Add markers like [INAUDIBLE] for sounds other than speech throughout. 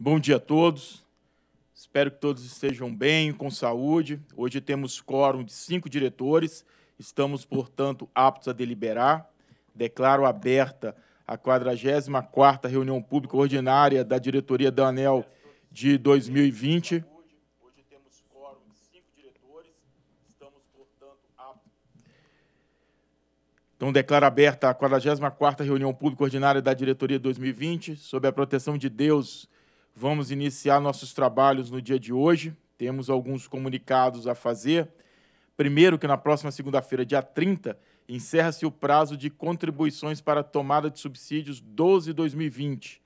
Bom dia a todos. Espero que todos estejam bem, com saúde. Hoje temos quórum de cinco diretores. Estamos, portanto, aptos a deliberar. Declaro aberta a 44ª reunião pública ordinária da diretoria da ANEL de 2020. Hoje temos quórum de cinco diretores. Estamos, portanto, aptos. Então, declaro aberta a 44ª reunião pública ordinária da diretoria de 2020, sob a proteção de Deus Vamos iniciar nossos trabalhos no dia de hoje. Temos alguns comunicados a fazer. Primeiro, que na próxima segunda-feira, dia 30, encerra-se o prazo de contribuições para tomada de subsídios 12-2020,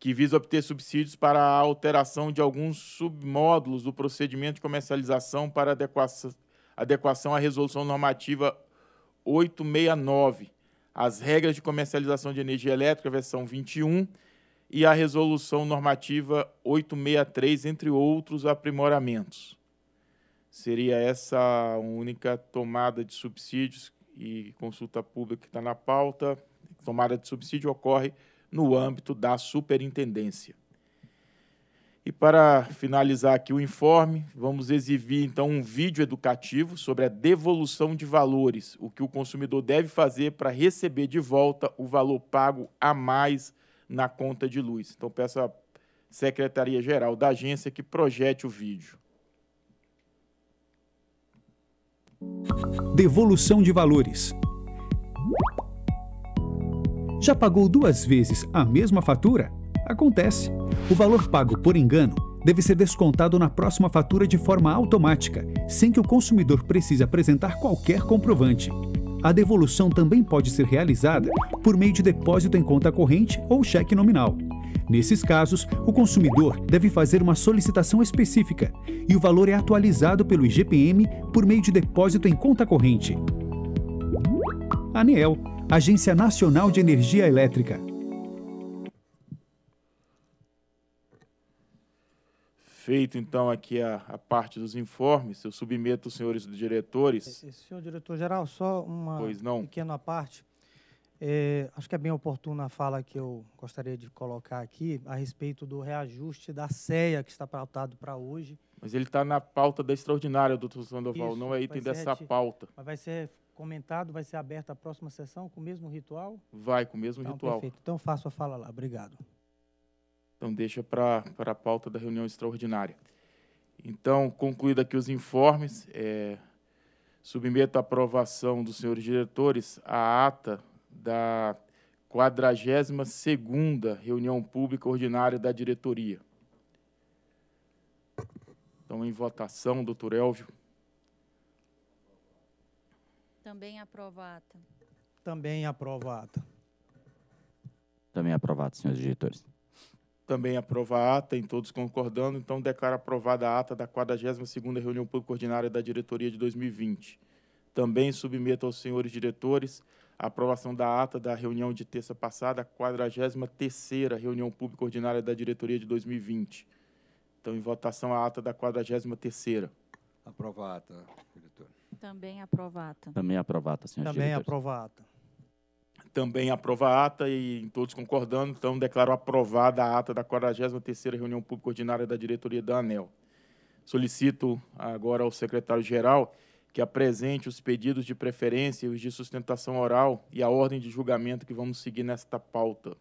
que visa obter subsídios para a alteração de alguns submódulos do procedimento de comercialização para adequação, adequação à Resolução Normativa 869, as regras de comercialização de energia elétrica, versão 21, e a Resolução Normativa 863, entre outros aprimoramentos. Seria essa a única tomada de subsídios e consulta pública que está na pauta. Tomada de subsídio ocorre no âmbito da superintendência. E para finalizar aqui o informe, vamos exibir então um vídeo educativo sobre a devolução de valores, o que o consumidor deve fazer para receber de volta o valor pago a mais na conta de luz. Então, peço à Secretaria-Geral da agência que projete o vídeo. Devolução de valores. Já pagou duas vezes a mesma fatura? Acontece. O valor pago por engano deve ser descontado na próxima fatura de forma automática, sem que o consumidor precise apresentar qualquer comprovante a devolução também pode ser realizada por meio de depósito em conta corrente ou cheque nominal. Nesses casos, o consumidor deve fazer uma solicitação específica e o valor é atualizado pelo IGPM por meio de depósito em conta corrente. ANEEL Agência Nacional de Energia Elétrica Feito, então, aqui a, a, parte dos informes, eu submeto os senhores diretores. É, é, senhor diretor-geral, só uma pois não. pequena parte. É, acho que é bem oportuna a fala que eu gostaria de colocar aqui a respeito do reajuste da CEA que está pautado para hoje. Mas ele está na pauta da extraordinária, doutor Sandoval, Isso, não é item é, dessa pauta. Mas vai ser comentado, vai ser aberta a próxima sessão com o mesmo ritual? Vai, com o mesmo então, ritual. Perfeito. Então faço a fala lá. Obrigado. Então, deixa para a pauta da reunião extraordinária. Então, concluído aqui os informes, é, submeto à aprovação dos senhores diretores a ata da 42ª reunião pública ordinária da diretoria. Então, em votação, doutor Elvio. Também aprova a ata. Também aprova a ata. Também aprovado, senhores diretores. Também aprova a ata, em todos concordando, então declara aprovada a ata da 42ª reunião pública ordinária da diretoria de 2020. Também submeto aos senhores diretores a aprovação da ata da reunião de terça passada, a 43ª reunião pública ordinária da diretoria de 2020. Então, em votação, a ata da 43ª. Aprova a ata, diretor. Também aprova a ata. Também aprova a ata, Também diretores. aprova a ata também aprova a ata e todos concordando, então declaro aprovada a ata da 43ª reunião pública ordinária da diretoria da ANEL. Solicito agora ao secretário-geral que apresente os pedidos de preferência e os de sustentação oral e a ordem de julgamento que vamos seguir nesta pauta.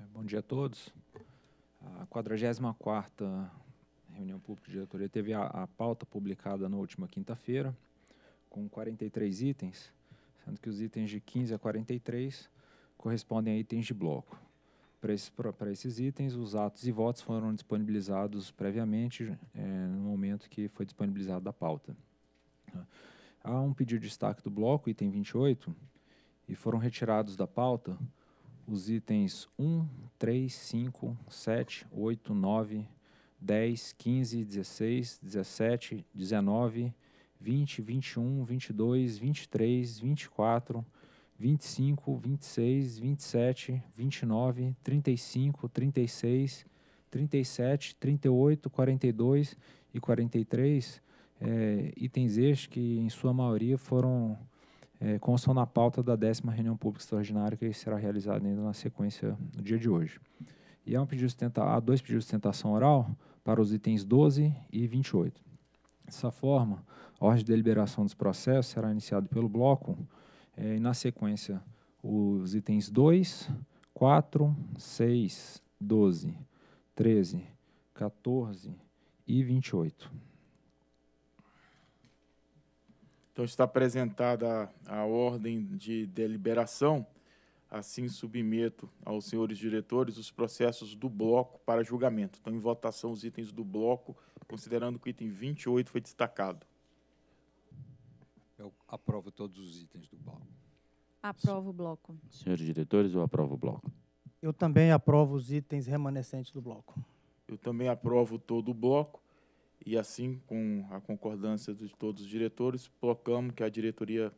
É, bom dia a todos. A 44ª reunião pública de diretoria teve a, a pauta publicada na última quinta-feira, com 43 itens sendo que os itens de 15 a 43 correspondem a itens de bloco. Para esses, para esses itens, os atos e votos foram disponibilizados previamente é, no momento que foi disponibilizada a pauta. Há um pedido de destaque do bloco, item 28, e foram retirados da pauta os itens 1, 3, 5, 7, 8, 9, 10, 15, 16, 17, 19, 20, 21, 22, 23, 24, 25, 26, 27, 29, 35, 36, 37, 38, 42 e 43, é, itens estes que, em sua maioria, foram é, constam na pauta da décima reunião pública extraordinária que será realizada ainda na sequência no dia de hoje. E há, um pedido de sustenta, há dois pedidos de sustentação oral para os itens 12 e 28. Dessa forma, a ordem de deliberação dos processos será iniciada pelo bloco eh, e, na sequência, os itens 2, 4, 6, 12, 13, 14 e 28. Então está apresentada a ordem de deliberação. Assim, submeto aos senhores diretores os processos do bloco para julgamento. Estão em votação os itens do bloco, considerando que o item 28 foi destacado. Eu aprovo todos os itens do bloco. Aprovo o bloco. Senhores diretores, eu aprovo o bloco. Eu também aprovo os itens remanescentes do bloco. Eu também aprovo todo o bloco e, assim, com a concordância de todos os diretores, proclamo que a diretoria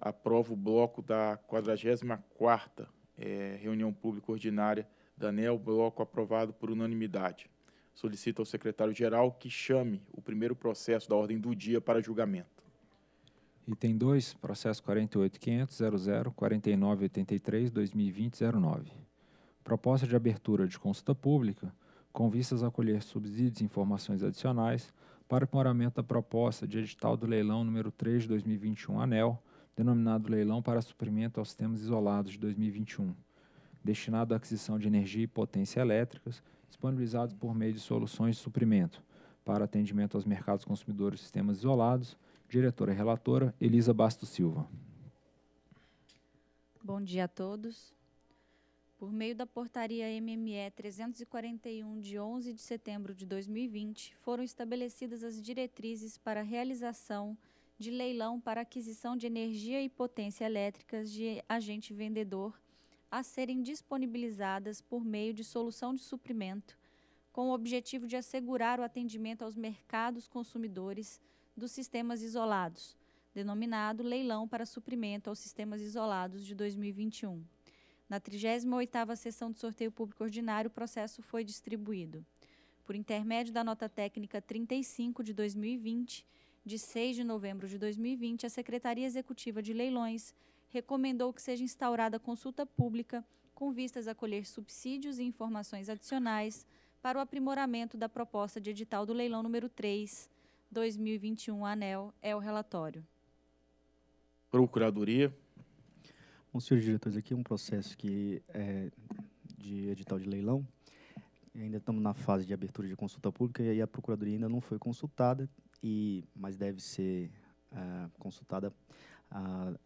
aprova o bloco da 44ª é, reunião pública ordinária da ANEL, bloco aprovado por unanimidade. Solicito ao secretário-geral que chame o primeiro processo da ordem do dia para julgamento. Item 2, processo 48.500.0049.83.2020.09. Proposta de abertura de consulta pública com vistas a colher subsídios e informações adicionais para o aprimoramento da proposta de edital do leilão número 3 de 2021 ANEL, denominado Leilão para Suprimento aos Sistemas Isolados de 2021, destinado à aquisição de energia e potência elétricas, disponibilizados por meio de soluções de suprimento, para atendimento aos mercados consumidores de sistemas isolados, diretora relatora Elisa Basto Silva. Bom dia a todos. Por meio da portaria MME 341 de 11 de setembro de 2020, foram estabelecidas as diretrizes para a realização de leilão para aquisição de energia e potência elétricas de agente vendedor a serem disponibilizadas por meio de solução de suprimento, com o objetivo de assegurar o atendimento aos mercados consumidores dos sistemas isolados, denominado Leilão para Suprimento aos Sistemas Isolados de 2021. Na 38 sessão de sorteio público ordinário, o processo foi distribuído. Por intermédio da nota técnica 35 de 2020, de 6 de novembro de 2020, a Secretaria Executiva de Leilões recomendou que seja instaurada consulta pública com vistas a colher subsídios e informações adicionais para o aprimoramento da proposta de edital do leilão número 3, 2021 ANEL, é o relatório. Procuradoria. Bom, senhores diretores, aqui é um processo que é de edital de leilão. Ainda estamos na fase de abertura de consulta pública e a Procuradoria ainda não foi consultada e mas deve ser uh, consultada uh,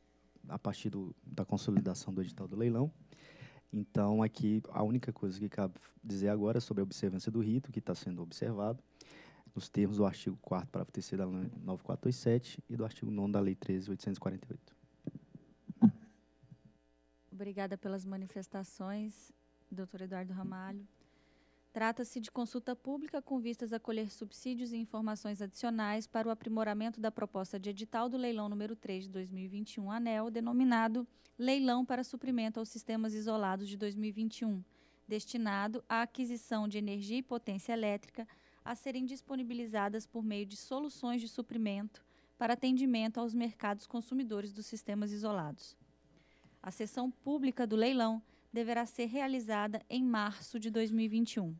a partir do, da consolidação do edital do leilão. Então, aqui a única coisa que cabe dizer agora é sobre a observância do rito que está sendo observado, nos termos do artigo 4 parágrafo 3 da Lei 9427 e do artigo 9 da Lei 13.848. Obrigada pelas manifestações, doutor Eduardo Ramalho. Trata-se de consulta pública com vistas a colher subsídios e informações adicionais para o aprimoramento da proposta de edital do leilão número 3 de 2021 ANEL, denominado Leilão para Suprimento aos Sistemas Isolados de 2021, destinado à aquisição de energia e potência elétrica a serem disponibilizadas por meio de soluções de suprimento para atendimento aos mercados consumidores dos sistemas isolados. A sessão pública do leilão deverá ser realizada em março de 2021.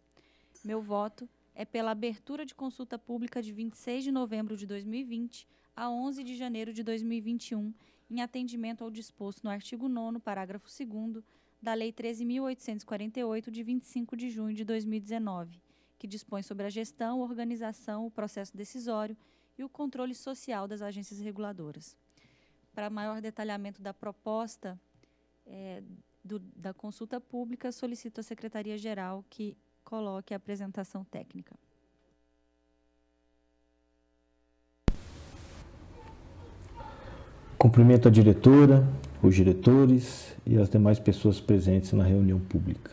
Meu voto é pela abertura de consulta pública de 26 de novembro de 2020 a 11 de janeiro de 2021, em atendimento ao disposto no artigo 9 parágrafo 2 da Lei 13.848, de 25 de junho de 2019, que dispõe sobre a gestão, organização, o processo decisório e o controle social das agências reguladoras. Para maior detalhamento da proposta é, do, da consulta pública, solicito à Secretaria-Geral que coloque a apresentação técnica. Cumprimento a diretora, os diretores e as demais pessoas presentes na reunião pública.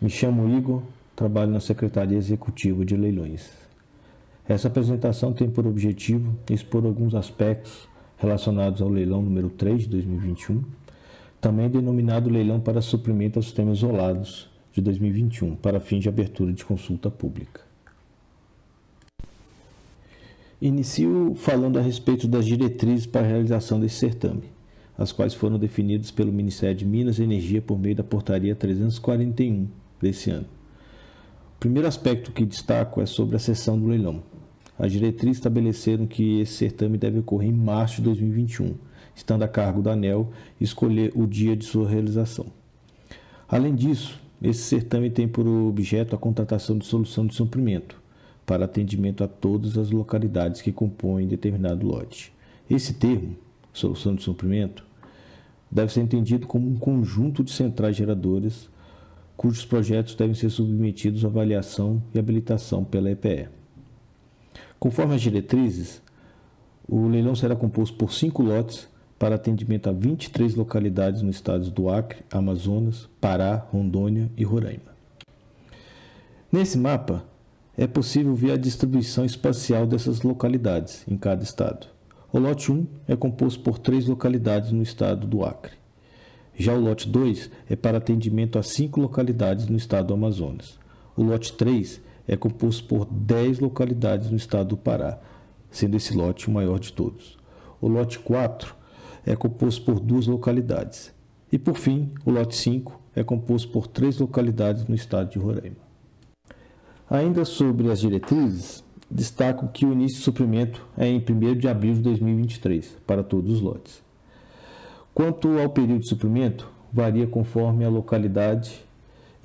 Me chamo Igor, trabalho na Secretaria Executiva de Leilões. Essa apresentação tem por objetivo expor alguns aspectos relacionados ao leilão número 3 de 2021, também denominado leilão para suprimento aos sistemas isolados, de 2021 para fins de abertura de consulta pública. Inicio falando a respeito das diretrizes para a realização desse certame, as quais foram definidas pelo Ministério de Minas e Energia por meio da Portaria 341 desse ano. O primeiro aspecto que destaco é sobre a sessão do leilão. As diretrizes estabeleceram que esse certame deve ocorrer em março de 2021, estando a cargo da ANEL escolher o dia de sua realização. Além disso, esse certame tem por objeto a contratação de solução de suprimento para atendimento a todas as localidades que compõem determinado lote. Esse termo, solução de suprimento, deve ser entendido como um conjunto de centrais geradoras cujos projetos devem ser submetidos à avaliação e habilitação pela EPE. Conforme as diretrizes, o leilão será composto por cinco lotes para atendimento a 23 localidades nos estados do Acre, Amazonas, Pará, Rondônia e Roraima. Nesse mapa, é possível ver a distribuição espacial dessas localidades em cada estado. O lote 1 é composto por três localidades no estado do Acre. Já o lote 2 é para atendimento a cinco localidades no estado do Amazonas. O lote 3 é composto por 10 localidades no estado do Pará, sendo esse lote o maior de todos. O lote 4 é composto por duas localidades. E por fim, o lote 5 é composto por três localidades no estado de Roraima. Ainda sobre as diretrizes, destaco que o início do suprimento é em 1 de abril de 2023 para todos os lotes. Quanto ao período de suprimento, varia conforme a localidade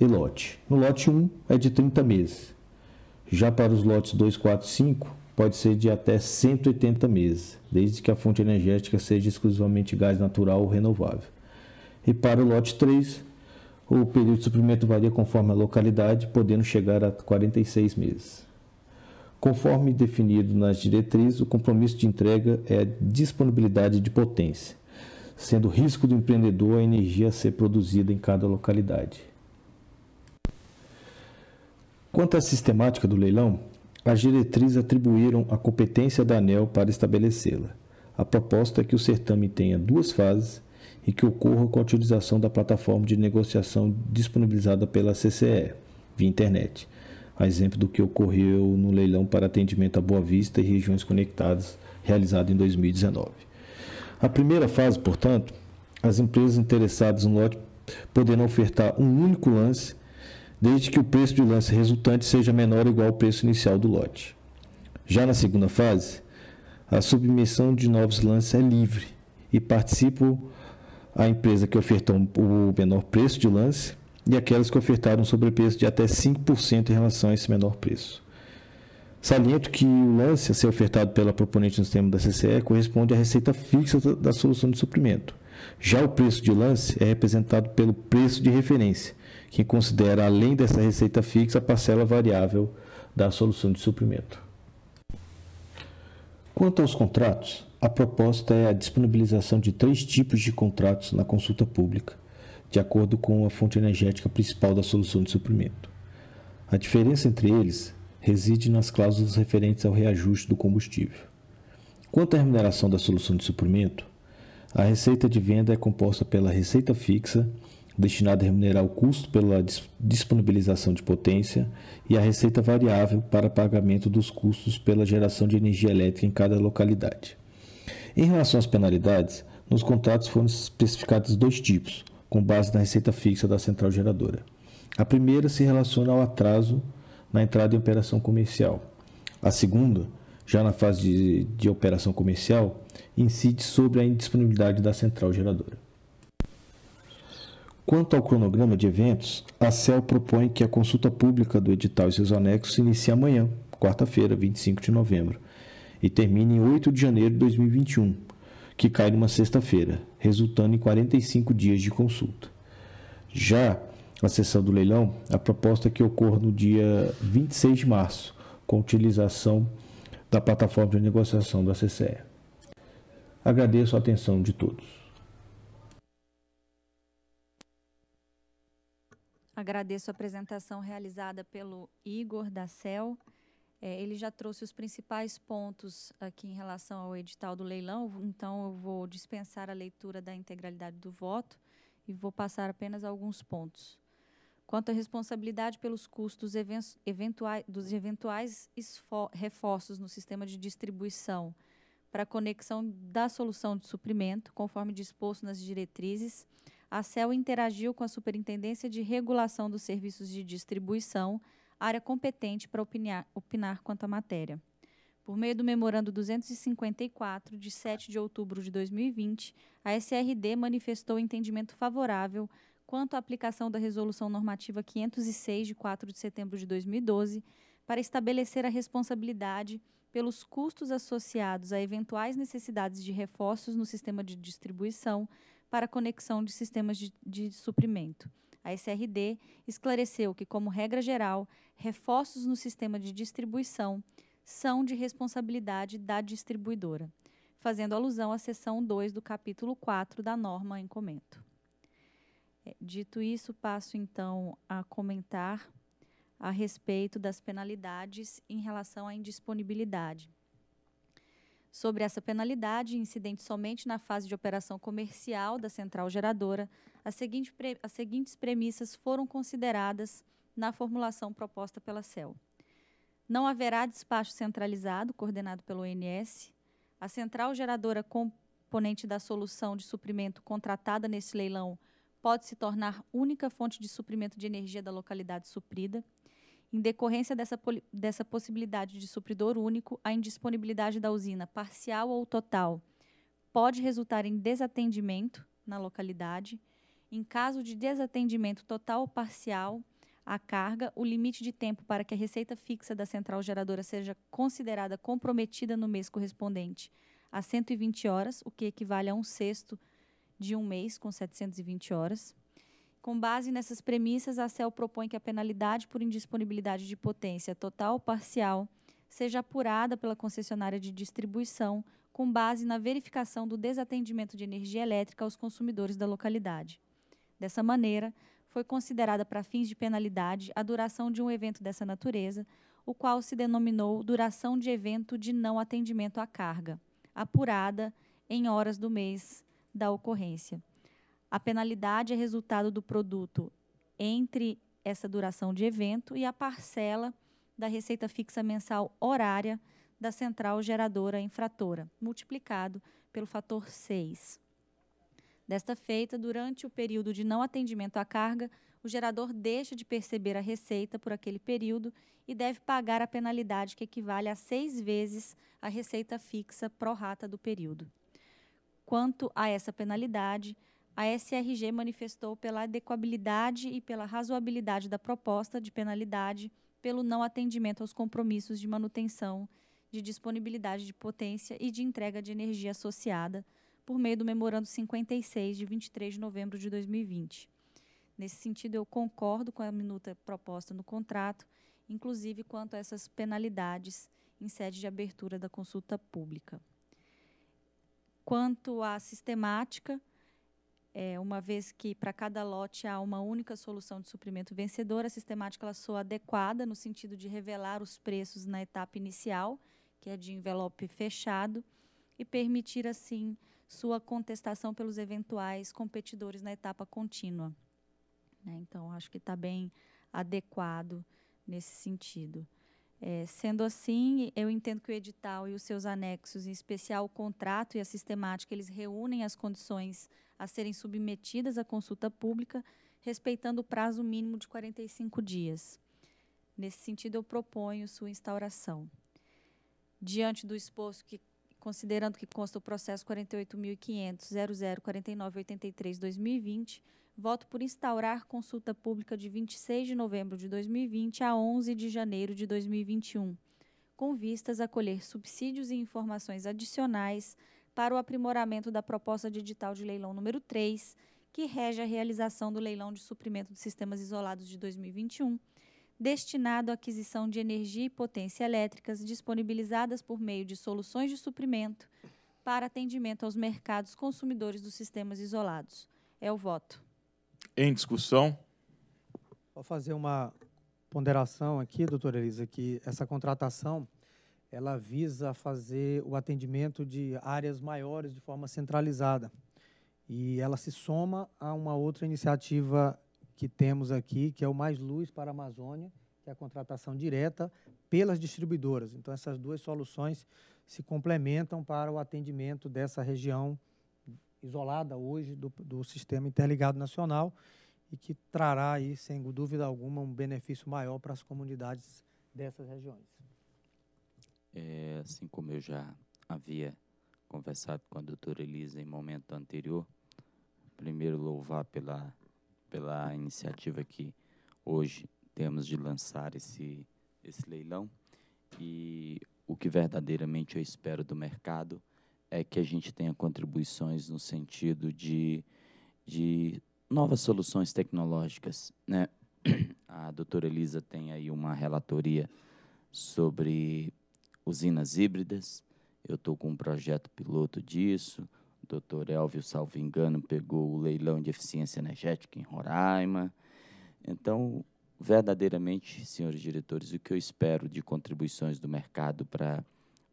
e lote. No lote 1 é de 30 meses. Já para os lotes 2, 4 e 5, pode ser de até 180 meses, desde que a fonte energética seja exclusivamente gás natural ou renovável. E para o lote 3, o período de suprimento varia conforme a localidade, podendo chegar a 46 meses. Conforme definido nas diretrizes, o compromisso de entrega é a disponibilidade de potência, sendo o risco do empreendedor a energia a ser produzida em cada localidade. Quanto à sistemática do leilão, as diretrizes atribuíram a competência da ANEL para estabelecê-la. A proposta é que o certame tenha duas fases e que ocorra com a utilização da plataforma de negociação disponibilizada pela CCE, via internet, a exemplo do que ocorreu no leilão para atendimento à Boa Vista e regiões conectadas, realizado em 2019. A primeira fase, portanto, as empresas interessadas no lote poderão ofertar um único lance desde que o preço de lance resultante seja menor ou igual ao preço inicial do lote. Já na segunda fase, a submissão de novos lances é livre e participam a empresa que ofertou o menor preço de lance e aquelas que ofertaram um sobrepreço de até 5% em relação a esse menor preço. Saliento que o lance a ser ofertado pela proponente no sistema da CCE corresponde à receita fixa da solução de suprimento. Já o preço de lance é representado pelo preço de referência, que considera, além dessa receita fixa, a parcela variável da solução de suprimento. Quanto aos contratos, a proposta é a disponibilização de três tipos de contratos na consulta pública, de acordo com a fonte energética principal da solução de suprimento. A diferença entre eles reside nas cláusulas referentes ao reajuste do combustível. Quanto à remuneração da solução de suprimento, a receita de venda é composta pela receita fixa destinado a remunerar o custo pela disponibilização de potência e a receita variável para pagamento dos custos pela geração de energia elétrica em cada localidade. Em relação às penalidades, nos contratos foram especificados dois tipos, com base na receita fixa da central geradora. A primeira se relaciona ao atraso na entrada em operação comercial. A segunda, já na fase de, de operação comercial, incide sobre a indisponibilidade da central geradora. Quanto ao cronograma de eventos, a CEL propõe que a consulta pública do edital e seus anexos inicie amanhã, quarta-feira, 25 de novembro, e termine em 8 de janeiro de 2021, que cai numa sexta-feira, resultando em 45 dias de consulta. Já a sessão do leilão, a proposta é que ocorra no dia 26 de março, com utilização da plataforma de negociação da CCE. Agradeço a atenção de todos. Agradeço a apresentação realizada pelo Igor da CEL. É, ele já trouxe os principais pontos aqui em relação ao edital do leilão, então eu vou dispensar a leitura da integralidade do voto e vou passar apenas alguns pontos. Quanto à responsabilidade pelos custos eventuais, dos eventuais reforços no sistema de distribuição para a conexão da solução de suprimento, conforme disposto nas diretrizes, a CEL interagiu com a Superintendência de Regulação dos Serviços de Distribuição, área competente para opinar, opinar quanto à matéria. Por meio do Memorando 254, de 7 de outubro de 2020, a SRD manifestou entendimento favorável quanto à aplicação da Resolução Normativa 506, de 4 de setembro de 2012, para estabelecer a responsabilidade pelos custos associados a eventuais necessidades de reforços no sistema de distribuição para conexão de sistemas de, de suprimento. A SRD esclareceu que, como regra geral, reforços no sistema de distribuição são de responsabilidade da distribuidora, fazendo alusão à seção 2 do capítulo 4 da norma em comento. É, dito isso, passo então a comentar a respeito das penalidades em relação à indisponibilidade. Sobre essa penalidade, incidente somente na fase de operação comercial da central geradora, as, seguinte, as seguintes premissas foram consideradas na formulação proposta pela CEL. Não haverá despacho centralizado, coordenado pelo ONS. A central geradora componente da solução de suprimento contratada nesse leilão pode se tornar única fonte de suprimento de energia da localidade suprida, em decorrência dessa, dessa possibilidade de supridor único, a indisponibilidade da usina, parcial ou total, pode resultar em desatendimento na localidade. Em caso de desatendimento total ou parcial à carga, o limite de tempo para que a receita fixa da central geradora seja considerada comprometida no mês correspondente a 120 horas, o que equivale a um sexto de um mês, com 720 horas. Com base nessas premissas, a CEL propõe que a penalidade por indisponibilidade de potência total ou parcial seja apurada pela concessionária de distribuição com base na verificação do desatendimento de energia elétrica aos consumidores da localidade. Dessa maneira, foi considerada para fins de penalidade a duração de um evento dessa natureza, o qual se denominou duração de evento de não atendimento à carga, apurada em horas do mês da ocorrência. A penalidade é resultado do produto entre essa duração de evento e a parcela da receita fixa mensal horária da central geradora infratora, multiplicado pelo fator 6. Desta feita, durante o período de não atendimento à carga, o gerador deixa de perceber a receita por aquele período e deve pagar a penalidade que equivale a seis vezes a receita fixa pró-rata do período. Quanto a essa penalidade, a SRG manifestou pela adequabilidade e pela razoabilidade da proposta de penalidade pelo não atendimento aos compromissos de manutenção, de disponibilidade de potência e de entrega de energia associada, por meio do Memorando 56, de 23 de novembro de 2020. Nesse sentido, eu concordo com a minuta proposta no contrato, inclusive quanto a essas penalidades em sede de abertura da consulta pública. Quanto à sistemática, é, uma vez que para cada lote há uma única solução de suprimento vencedora, a sistemática ela soa adequada no sentido de revelar os preços na etapa inicial, que é de envelope fechado, e permitir, assim, sua contestação pelos eventuais competidores na etapa contínua. Né? Então, acho que está bem adequado nesse sentido. É, sendo assim, eu entendo que o edital e os seus anexos, em especial o contrato e a sistemática, eles reúnem as condições a serem submetidas à consulta pública, respeitando o prazo mínimo de 45 dias. Nesse sentido, eu proponho sua instauração. Diante do exposto que, considerando que consta o processo 48.500.004983/2020, voto por instaurar consulta pública de 26 de novembro de 2020 a 11 de janeiro de 2021, com vistas a colher subsídios e informações adicionais para o aprimoramento da proposta digital de leilão número 3, que rege a realização do leilão de suprimento de sistemas isolados de 2021, destinado à aquisição de energia e potência elétricas disponibilizadas por meio de soluções de suprimento para atendimento aos mercados consumidores dos sistemas isolados. É o voto em discussão? Vou fazer uma ponderação aqui, doutora Elisa, que essa contratação ela visa fazer o atendimento de áreas maiores de forma centralizada. E ela se soma a uma outra iniciativa que temos aqui, que é o Mais Luz para a Amazônia, que é a contratação direta pelas distribuidoras. Então, essas duas soluções se complementam para o atendimento dessa região isolada hoje do, do sistema interligado nacional e que trará aí, sem dúvida alguma, um benefício maior para as comunidades dessas regiões. É, assim como eu já havia conversado com a doutora Elisa em momento anterior, primeiro louvar pela, pela iniciativa que hoje temos de lançar esse, esse leilão e o que verdadeiramente eu espero do mercado é que a gente tenha contribuições no sentido de, de novas soluções tecnológicas. Né? A doutora Elisa tem aí uma relatoria sobre usinas híbridas, eu estou com um projeto piloto disso, o doutor Elvio Salvingano pegou o leilão de eficiência energética em Roraima. Então, verdadeiramente, senhores diretores, o que eu espero de contribuições do mercado para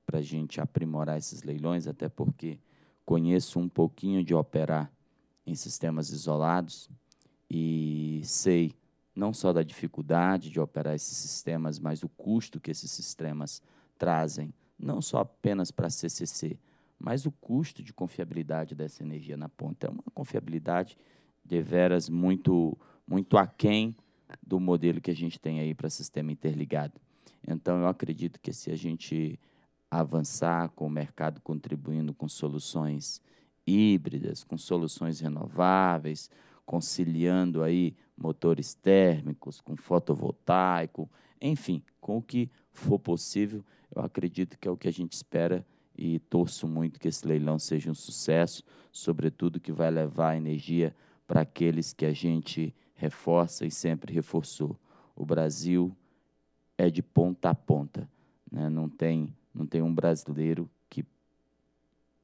para a gente aprimorar esses leilões, até porque conheço um pouquinho de operar em sistemas isolados e sei não só da dificuldade de operar esses sistemas, mas o custo que esses sistemas trazem, não só apenas para a CCC, mas o custo de confiabilidade dessa energia na ponta. É uma confiabilidade de veras muito, muito aquém do modelo que a gente tem aí para sistema interligado. Então, eu acredito que se a gente avançar com o mercado contribuindo com soluções híbridas, com soluções renováveis, conciliando aí motores térmicos com fotovoltaico, enfim, com o que for possível, eu acredito que é o que a gente espera e torço muito que esse leilão seja um sucesso, sobretudo que vai levar energia para aqueles que a gente reforça e sempre reforçou. O Brasil é de ponta a ponta, né? não tem não tem um brasileiro que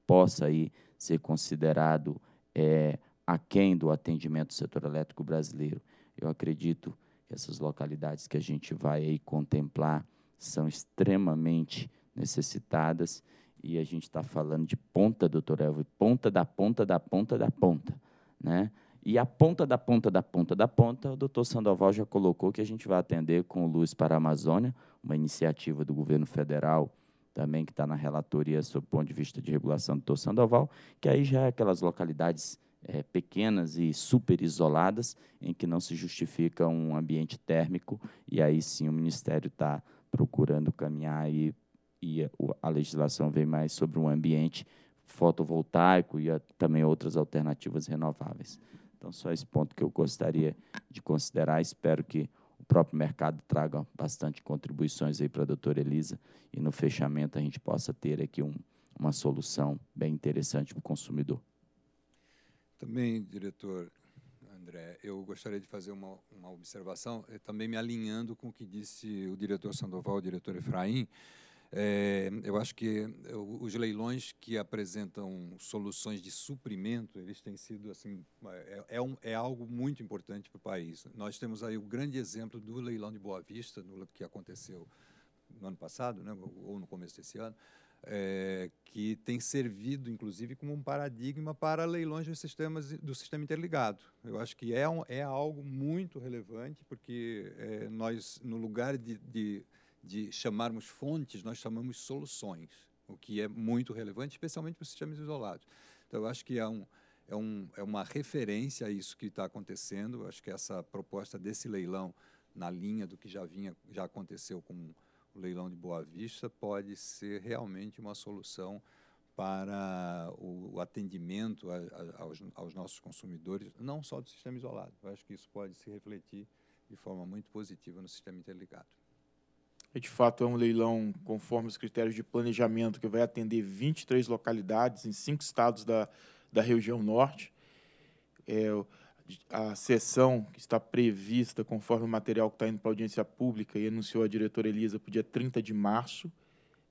possa aí ser considerado é, aquém do atendimento do setor elétrico brasileiro. Eu acredito que essas localidades que a gente vai aí contemplar são extremamente necessitadas e a gente está falando de ponta, doutor Elvio, ponta da ponta da ponta da ponta, né? E a ponta da ponta da ponta da ponta, o doutor Sandoval já colocou que a gente vai atender com o Luz para a Amazônia, uma iniciativa do governo federal também que está na relatoria sob o ponto de vista de regulação do Dr. Sandoval, que aí já é aquelas localidades é, pequenas e super isoladas, em que não se justifica um ambiente térmico, e aí sim o Ministério está procurando caminhar e, e a legislação vem mais sobre um ambiente fotovoltaico e a, também outras alternativas renováveis. Então, só esse ponto que eu gostaria de considerar. Espero que o próprio mercado traga bastante contribuições aí para a doutora Elisa e no fechamento a gente possa ter aqui um, uma solução bem interessante para o consumidor. Também, diretor André, eu gostaria de fazer uma, uma observação, eh, também me alinhando com o que disse o diretor Sandoval, o diretor Efraim, é, eu acho que eh, os leilões que apresentam soluções de suprimento, eles têm sido assim é, é, um, é algo muito importante para o país. Nós temos aí o grande exemplo do leilão de Boa Vista, no, que aconteceu no ano passado, né, ou no começo desse ano, é, que tem servido, inclusive, como um paradigma para leilões dos sistemas, do sistema interligado. Eu acho que é, um, é algo muito relevante, porque é, nós, no lugar de, de de chamarmos fontes, nós chamamos soluções, o que é muito relevante, especialmente para os sistemas isolados. Então, eu acho que um, é, um, é uma referência a isso que está acontecendo. Eu acho que essa proposta desse leilão, na linha do que já, vinha, já aconteceu com o leilão de Boa Vista, pode ser realmente uma solução para o, atendimento a, a, aos, aos, nossos consumidores, não só do sistema isolado. Eu acho que isso pode se refletir de forma muito positiva no sistema interligado. É, de fato é um leilão conforme os critérios de planejamento, que vai atender 23 localidades em cinco estados da, da região norte. É, a sessão que está prevista, conforme o material que está indo para a audiência pública, e anunciou a diretora Elisa para o dia 30 de março,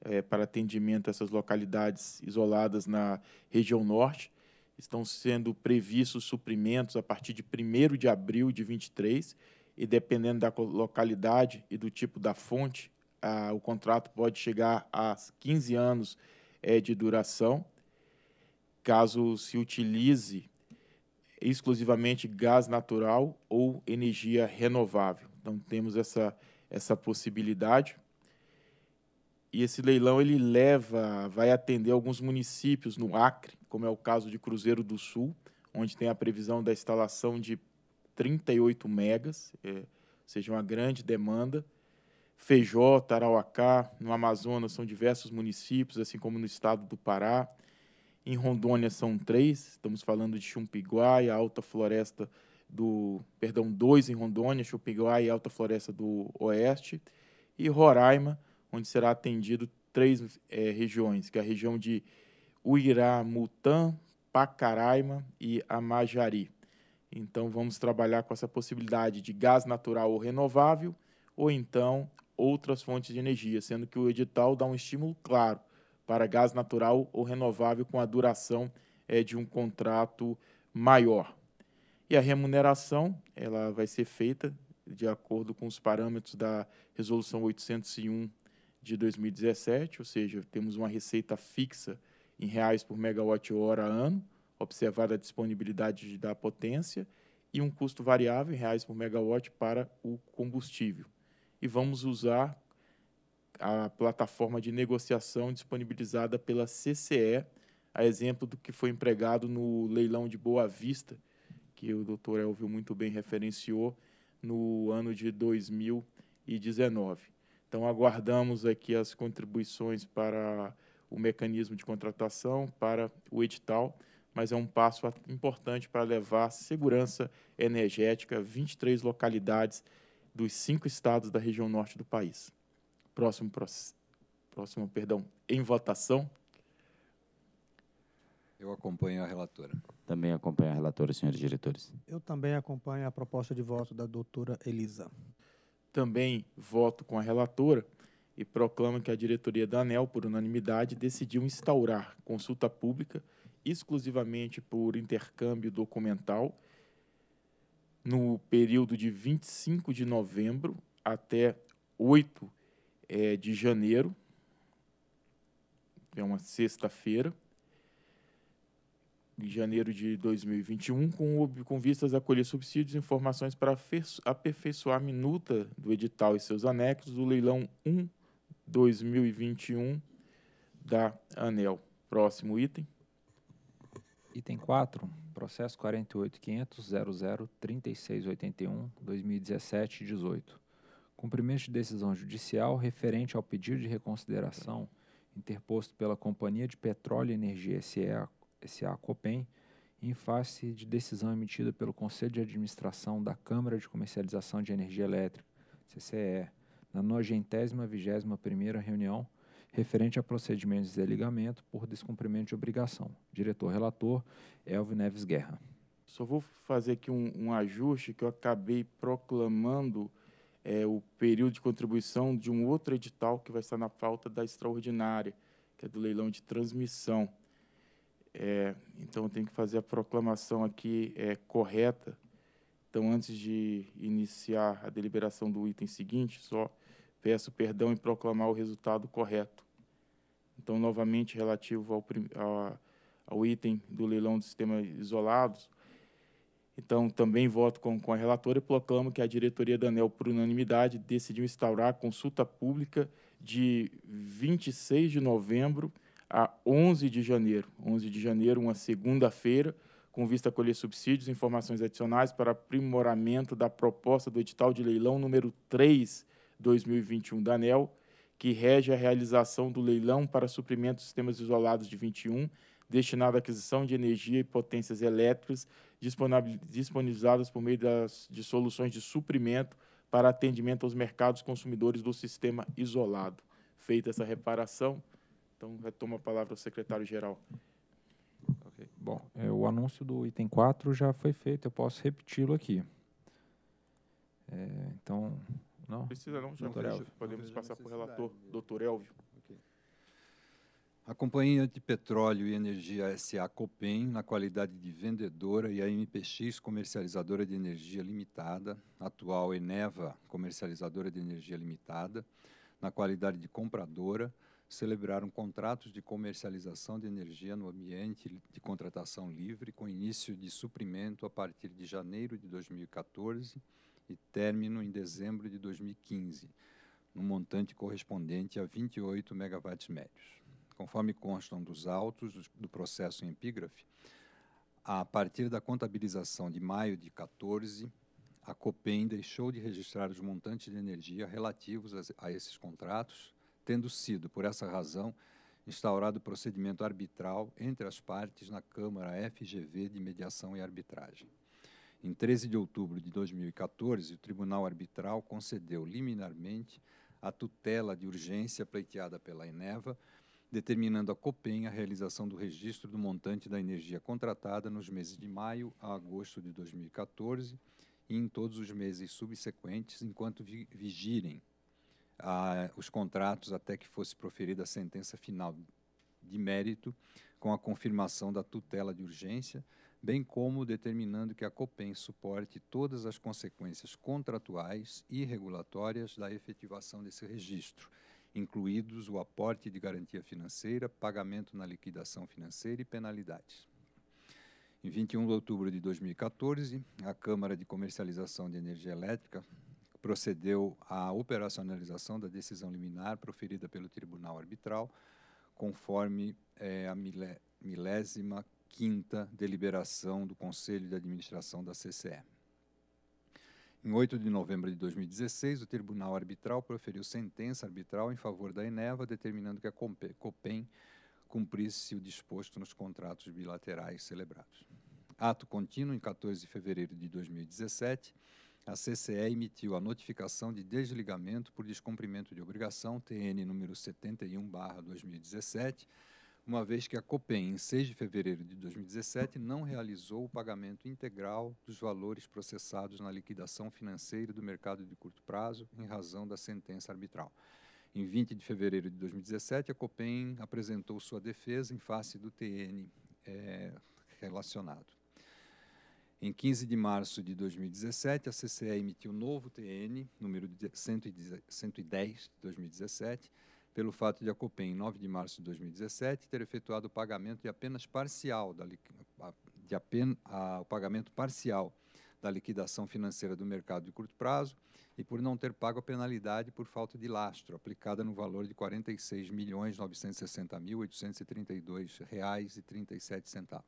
é, para atendimento a essas localidades isoladas na região norte. Estão sendo previstos suprimentos a partir de 1 de abril de 23 e dependendo da localidade e do tipo da fonte, a, o contrato pode chegar a 15 anos é, de duração, caso se utilize exclusivamente gás natural ou energia renovável. Então temos essa, essa possibilidade. E esse leilão ele leva, vai atender alguns municípios no Acre, como é o caso de Cruzeiro do Sul, onde tem a previsão da instalação de 38 megas, é, ou seja, uma grande demanda. Feijó, Tarauacá, no Amazonas são diversos municípios, assim como no estado do Pará. Em Rondônia são três, estamos falando de Chumpiguai, a Alta Floresta do, perdão, dois em Rondônia, Chumpiguai e Alta Floresta do Oeste, e Roraima, onde será atendido três é, regiões, que é a região de Uiramutã, Pacaraima e Amajari. Então vamos trabalhar com essa possibilidade de gás natural ou renovável, ou então outras fontes de energia, sendo que o edital dá um estímulo claro para gás natural ou renovável com a duração é, de um contrato maior. E a remuneração ela vai ser feita de acordo com os parâmetros da Resolução 801 de 2017, ou seja, temos uma receita fixa em reais por megawatt-hora ano, observada a disponibilidade da potência, e um custo variável em reais por megawatt para o combustível e vamos usar a plataforma de negociação disponibilizada pela CCE, a exemplo do que foi empregado no leilão de Boa Vista, que o doutor Elvio muito bem referenciou no ano de 2019. Então, aguardamos aqui as contribuições para o mecanismo de contratação, para o edital, mas é um passo importante para levar segurança energética a 23 localidades dos cinco estados da região norte do país. Próximo, próximo perdão, em votação. Eu acompanho a relatora. Também acompanho a relatora, senhores diretores. Eu também acompanho a proposta de voto da doutora Elisa. Também voto com a relatora e proclamo que a diretoria da ANEL, por unanimidade, decidiu instaurar consulta pública exclusivamente por intercâmbio documental no período de 25 de novembro até 8 é, de janeiro, é uma sexta-feira, em janeiro de 2021, com, com vistas a colher subsídios e informações para aperfeiçoar a minuta do edital e seus anexos do leilão 1 2021 da ANEL. Próximo item. Item 4 Processo 48500003681 18 Cumprimento de decisão judicial referente ao pedido de reconsideração interposto pela Companhia de Petróleo e Energia SA, Copem, em face de decisão emitida pelo Conselho de Administração da Câmara de Comercialização de Energia Elétrica, CCE, na 90ª vigésima primeira reunião referente a procedimentos de desligamento por descumprimento de obrigação. Diretor relator, Elvio Neves Guerra. Só vou fazer aqui um, um ajuste que eu acabei proclamando é, o período de contribuição de um outro edital que vai estar na pauta da extraordinária, que é do leilão de transmissão. É, então, eu tenho que fazer a proclamação aqui é, correta. Então, antes de iniciar a deliberação do item seguinte, só peço perdão e proclamar o resultado correto. Então, novamente, relativo ao, ao item do leilão do sistema isolados, então, também voto com, com, a relatora e proclamo que a diretoria da ANEL, por unanimidade, decidiu instaurar a consulta pública de 26 de novembro a 11 de janeiro. 11 de janeiro, uma segunda-feira, com vista a colher subsídios e informações adicionais para aprimoramento da proposta do edital de leilão número 3 2021 da ANEL, que rege a realização do leilão para suprimento de sistemas isolados de 21, destinado à aquisição de energia e potências elétricas disponibilizadas por meio das, de soluções de suprimento para atendimento aos mercados consumidores do sistema isolado. Feita essa reparação, então retoma a palavra ao secretário-geral. Okay. Bom, é, o anúncio do item 4 já foi feito, eu posso repeti-lo aqui. É, então, não? Precisa não, já podemos passar para o relator, doutor Elvio. Okay. A Companhia de Petróleo e Energia SA Copem, na qualidade de vendedora, e a MPX, comercializadora de energia limitada, atual Eneva, comercializadora de energia limitada, na qualidade de compradora, celebraram contratos de comercialização de energia no ambiente de contratação livre, com início de suprimento a partir de janeiro de 2014 e término em dezembro de 2015, no montante correspondente a 28 megawatts médios. Conforme constam dos autos do processo em epígrafe, a partir da contabilização de maio de 14, a COPEN deixou de registrar os montantes de energia relativos a, a esses contratos, tendo sido, por essa razão, instaurado procedimento arbitral entre as partes na Câmara FGV de Mediação e Arbitragem. Em 13 de outubro de 2014, o Tribunal Arbitral concedeu liminarmente a tutela de urgência pleiteada pela Eneva, determinando a COPEN a realização do registro do montante da energia contratada nos meses de maio a agosto de 2014 e em todos os meses subsequentes, enquanto vi vigirem a, os contratos até que fosse proferida a sentença final de mérito com a confirmação da tutela de urgência bem como determinando que a COPEN suporte todas as consequências contratuais e regulatórias da efetivação desse registro, incluídos o aporte de garantia financeira, pagamento na liquidação financeira e penalidades. Em 21 de outubro de 2014, a Câmara de Comercialização de Energia Elétrica procedeu à operacionalização da decisão liminar proferida pelo Tribunal Arbitral, conforme é, a milésima quinta deliberação do Conselho de Administração da CCE. Em 8 de novembro de 2016, o Tribunal Arbitral proferiu sentença arbitral em favor da Eneva, determinando que a COPEN cumprisse o disposto nos contratos bilaterais celebrados. Ato contínuo, em 14 de fevereiro de 2017, a CCE emitiu a notificação de desligamento por descumprimento de obrigação, TN número 71, 2017, uma vez que a COPEM, em 6 de fevereiro de 2017, não realizou o pagamento integral dos valores processados na liquidação financeira do mercado de curto prazo, em razão da sentença arbitral. Em 20 de fevereiro de 2017, a COPEM apresentou sua defesa em face do TN é, eh, relacionado. Em 15 de março de 2017, a CCE emitiu novo TN, número 110 de 2017, pelo fato de a Copem, em 9 de março de 2017, ter efetuado o pagamento de apenas parcial da, de apenas, a, o pagamento parcial da liquidação financeira do mercado de curto prazo e por não ter pago a penalidade por falta de lastro, aplicada no valor de R$ 46.960.832,37.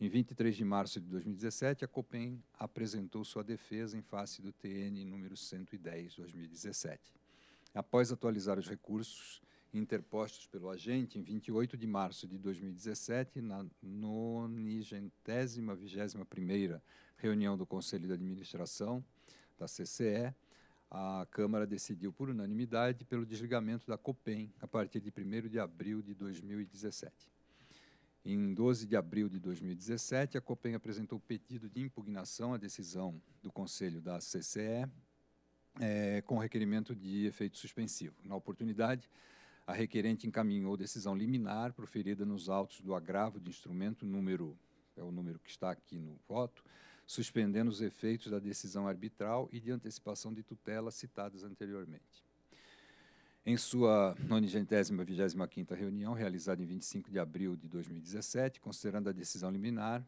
Em 23 de março de 2017, a Copem apresentou sua defesa em face do TN número 110/2017 após atualizar os recursos interpostos pelo agente em 28 de março de 2017, na 90ª, 21 reunião do Conselho de Administração da CCE, a Câmara decidiu por unanimidade pelo desligamento da Copem a partir de 1 de abril de 2017. Em 12 de abril de 2017, a Copem apresentou pedido de impugnação à decisão do Conselho da CCE é, com requerimento de efeito suspensivo. Na oportunidade, a requerente encaminhou decisão liminar proferida nos autos do agravo de instrumento número, é o número que está aqui no voto, suspendendo os efeitos da decisão arbitral e de antecipação de tutela citadas anteriormente. Em sua 95 reunião, realizada em 25 de abril de 2017, considerando a decisão liminar,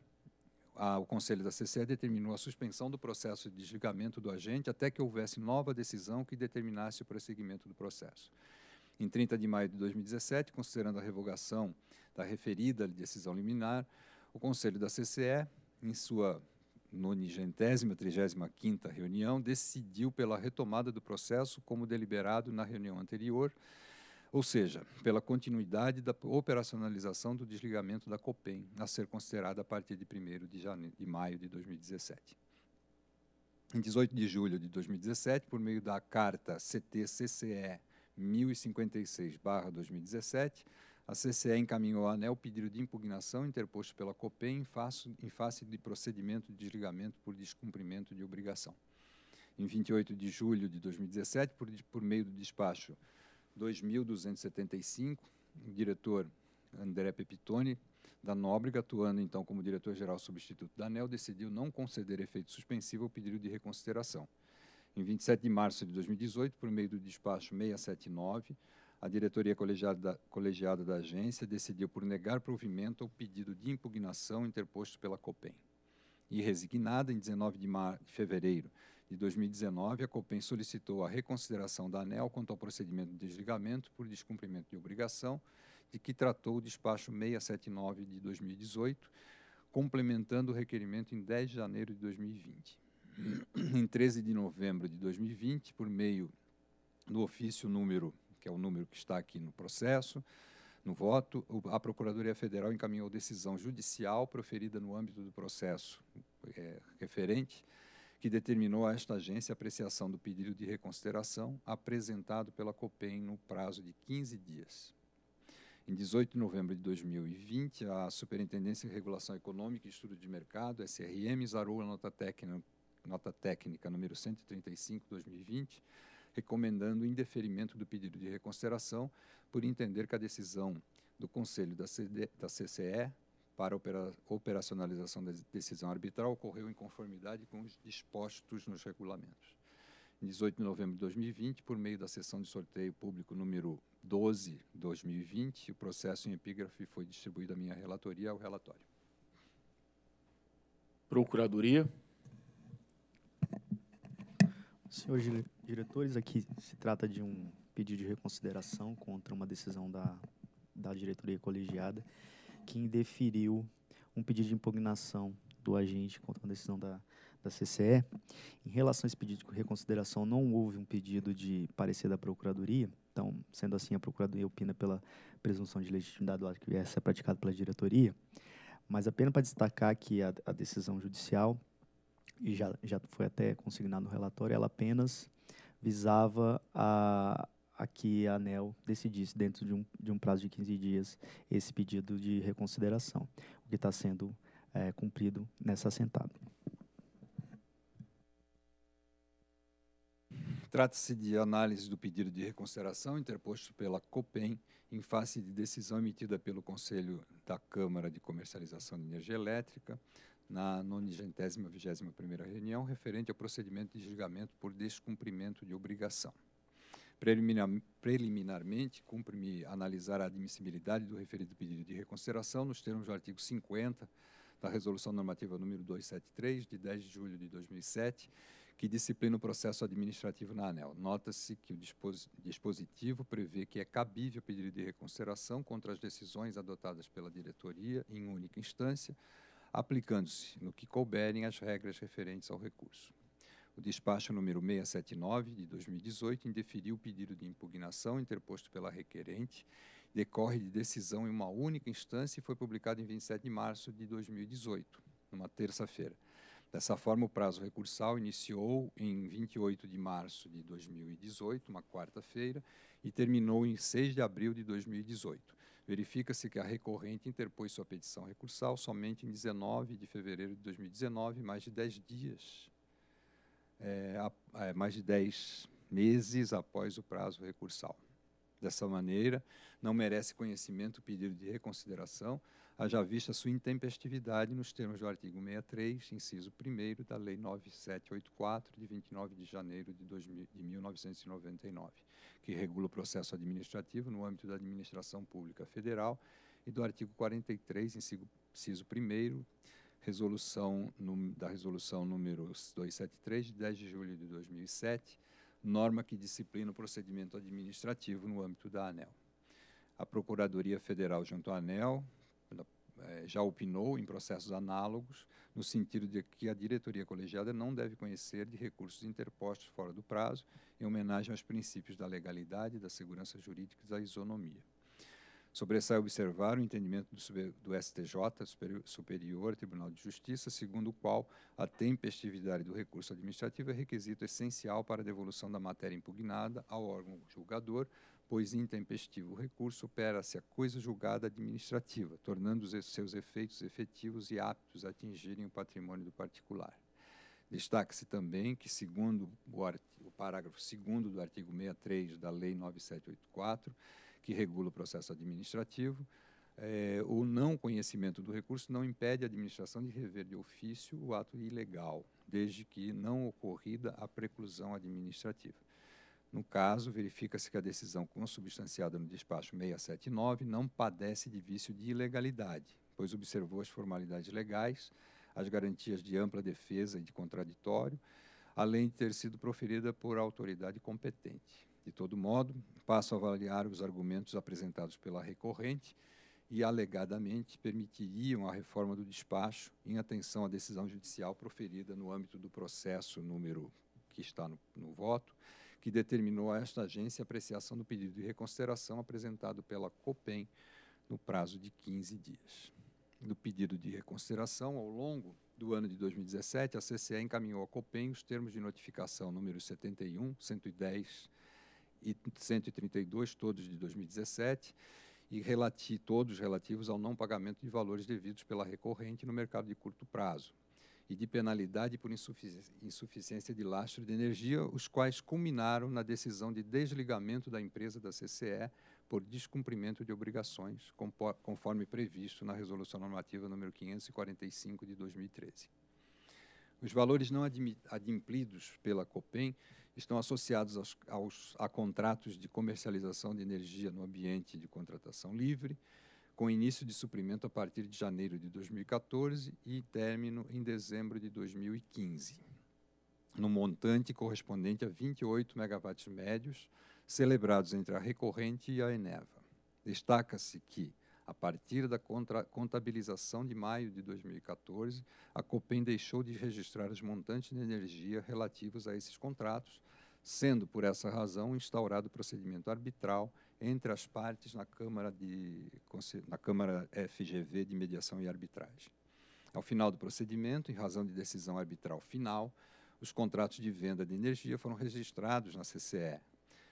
a, o Conselho da CCE determinou a suspensão do processo de desligamento do agente até que houvesse nova decisão que determinasse o prosseguimento do processo. Em 30 de maio de 2017, considerando a revogação da referida decisão liminar, o Conselho da CCE, em sua nonigentésima, trigésima quinta reunião, decidiu pela retomada do processo como deliberado na reunião anterior, ou seja, pela continuidade da operacionalização do desligamento da Copem a ser considerada a partir de 1 de, janeiro, de maio de 2017. Em 18 de julho de 2017, por meio da carta CTCCE 1056-2017, a CCE encaminhou à ANEL pedido de impugnação interposto pela Copem em face, em face de procedimento de desligamento por descumprimento de obrigação. Em 28 de julho de 2017, por, por meio do despacho 2.275, o diretor André Pepitone, da Nóbrega, atuando então como diretor-geral substituto da ANEL, decidiu não conceder efeito suspensivo ao pedido de reconsideração. Em 27 de março de 2018, por meio do despacho 679, a diretoria colegiada da, colegiada da agência decidiu por negar provimento ao pedido de impugnação interposto pela Copem. E resignada, em 19 de, mar, de fevereiro de 2019, a COPEN solicitou a reconsideração da ANEL quanto ao procedimento de desligamento por descumprimento de obrigação, de que tratou o despacho 679 de 2018, complementando o requerimento em 10 de janeiro de 2020. Em 13 de novembro de 2020, por meio do ofício número, que é o número que está aqui no processo, no voto, a Procuradoria Federal encaminhou decisão judicial proferida no âmbito do processo é, referente que determinou a esta agência a apreciação do pedido de reconsideração apresentado pela COPEN no prazo de 15 dias. Em 18 de novembro de 2020, a Superintendência de Regulação Econômica e Estudo de Mercado, SRM, zarou a nota técnica, nota técnica número 135-2020, recomendando o indeferimento do pedido de reconsideração por entender que a decisão do Conselho da, CD, da CCE para a operacionalização da decisão arbitral ocorreu em conformidade com os dispostos nos regulamentos. Em 18 de novembro de 2020, por meio da sessão de sorteio público número 12/2020, o processo em epígrafe foi distribuído à minha relatoria ao relatório. Procuradoria. Senhores diretores, aqui se trata de um pedido de reconsideração contra uma decisão da, da diretoria colegiada que indeferiu um pedido de impugnação do agente contra uma decisão da, da CCE. Em relação a esse pedido de reconsideração, não houve um pedido de parecer da Procuradoria. Então, sendo assim, a Procuradoria opina pela presunção de legitimidade do ato que vier a ser é praticado pela diretoria. Mas apenas para destacar que a, a decisão judicial, e já, já foi até consignado no relatório, ela apenas visava a, a que a ANEL decidisse, dentro de um, de um prazo de 15 dias, esse pedido de reconsideração, o que está sendo é, cumprido nessa sentada. Trata-se de análise do pedido de reconsideração interposto pela COPEN em face de decisão emitida pelo Conselho da Câmara de Comercialização de Energia Elétrica na 921 reunião referente ao procedimento de julgamento por descumprimento de obrigação. Preliminarmente, cumpre-me analisar a admissibilidade do referido pedido de reconsideração nos termos do artigo 50 da Resolução Normativa número 273, de 10 de julho de 2007, que disciplina o processo administrativo na ANEL. Nota-se que o dispositivo prevê que é cabível o pedido de reconsideração contra as decisões adotadas pela diretoria em única instância, aplicando-se, no que couberem, as regras referentes ao recurso. O despacho número 679 de 2018 indeferiu o pedido de impugnação interposto pela requerente, decorre de decisão em uma única instância e foi publicado em 27 de março de 2018, numa terça-feira. Dessa forma, o prazo recursal iniciou em 28 de março de 2018, uma quarta-feira, e terminou em 6 de abril de 2018. Verifica-se que a recorrente interpôs sua petição recursal somente em 19 de fevereiro de 2019, mais de 10 dias é, a, a, é, mais de 10 meses após o prazo recursal. Dessa maneira, não merece conhecimento o pedido de reconsideração, haja vista sua intempestividade nos termos do artigo 63, inciso 1 da Lei 9784, de 29 de janeiro de, 2000, de 1999, que regula o processo administrativo no âmbito da administração pública federal, e do artigo 43, inciso 1 resolução, da resolução número 273, de 10 de julho de 2007, norma que disciplina o procedimento administrativo no âmbito da ANEL. A Procuradoria Federal, junto à ANEL, é, já opinou em processos análogos, no sentido de que a diretoria colegiada não deve conhecer de recursos interpostos fora do prazo, em homenagem aos princípios da legalidade, da segurança jurídica e da isonomia sobressai observar o entendimento do, do STJ, Superior, Superior Tribunal de Justiça, segundo o qual a tempestividade do recurso administrativo é requisito essencial para a devolução da matéria impugnada ao órgão julgador, pois intempestivo o recurso opera-se a coisa julgada administrativa, tornando os seus efeitos efetivos e aptos a atingirem o patrimônio do particular. Destaque-se também que, segundo o, o parágrafo 2 do artigo 63 da Lei 9784, que regula o processo administrativo. É, o não conhecimento do recurso não impede a administração de rever de ofício o ato ilegal, desde que não ocorrida a preclusão administrativa. No caso, verifica-se que a decisão consubstanciada no despacho 679 não padece de vício de ilegalidade, pois observou as formalidades legais, as garantias de ampla defesa e de contraditório, além de ter sido proferida por autoridade competente. De todo modo, passo a avaliar os argumentos apresentados pela recorrente e alegadamente permitiriam a reforma do despacho em atenção à decisão judicial proferida no âmbito do processo número que está no, no voto, que determinou a esta agência a apreciação do pedido de reconsideração apresentado pela Copem no prazo de 15 dias. Do pedido de reconsideração, ao longo do ano de 2017, a CCE encaminhou à Copem os termos de notificação número 71, 110, e 132, todos de 2017, e relati, todos relativos ao não pagamento de valores devidos pela recorrente no mercado de curto prazo e de penalidade por insufici insuficiência de lastro de energia, os quais culminaram na decisão de desligamento da empresa da CCE por descumprimento de obrigações, conforme previsto na Resolução Normativa número 545 de 2013. Os valores não adimplidos pela Copem estão associados aos, aos, a contratos de comercialização de energia no ambiente de contratação livre, com início de suprimento a partir de janeiro de 2014 e término em dezembro de 2015, no montante correspondente a 28 megawatts médios, celebrados entre a recorrente e a Eneva. Destaca-se que a partir da contabilização de maio de 2014, a COPEN deixou de registrar os montantes de energia relativos a esses contratos, sendo, por essa razão, instaurado o procedimento arbitral entre as partes na Câmara, de, na Câmara FGV de Mediação e Arbitragem. Ao final do procedimento, em razão de decisão arbitral final, os contratos de venda de energia foram registrados na CCE,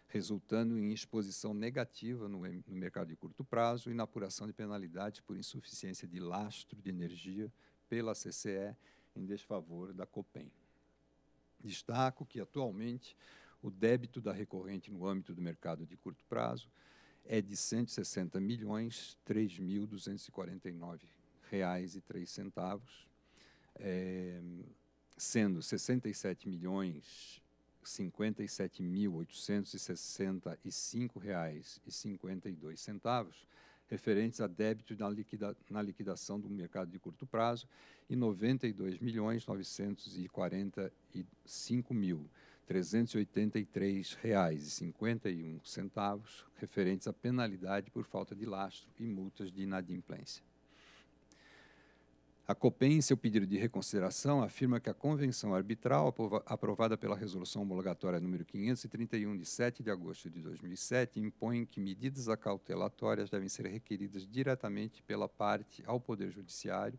resultando em exposição negativa no, no mercado de curto prazo e na apuração de penalidades por insuficiência de lastro de energia pela CCE em desfavor da Copem. Destaco que, atualmente, o débito da recorrente no âmbito do mercado de curto prazo é de 160 milhões R$ 3.249,03, é, sendo 67 milhões R$ 57.865,52 referentes a débito na, liquida, na liquidação do mercado de curto prazo, e R$ 92.945.383,51, referentes à penalidade por falta de lastro e multas de inadimplência. A COPEN, em seu pedido de reconsideração, afirma que a convenção arbitral aprovada pela Resolução Homologatória número 531 de 7 de agosto de 2007 impõe que medidas acautelatórias devem ser requeridas diretamente pela parte ao Poder Judiciário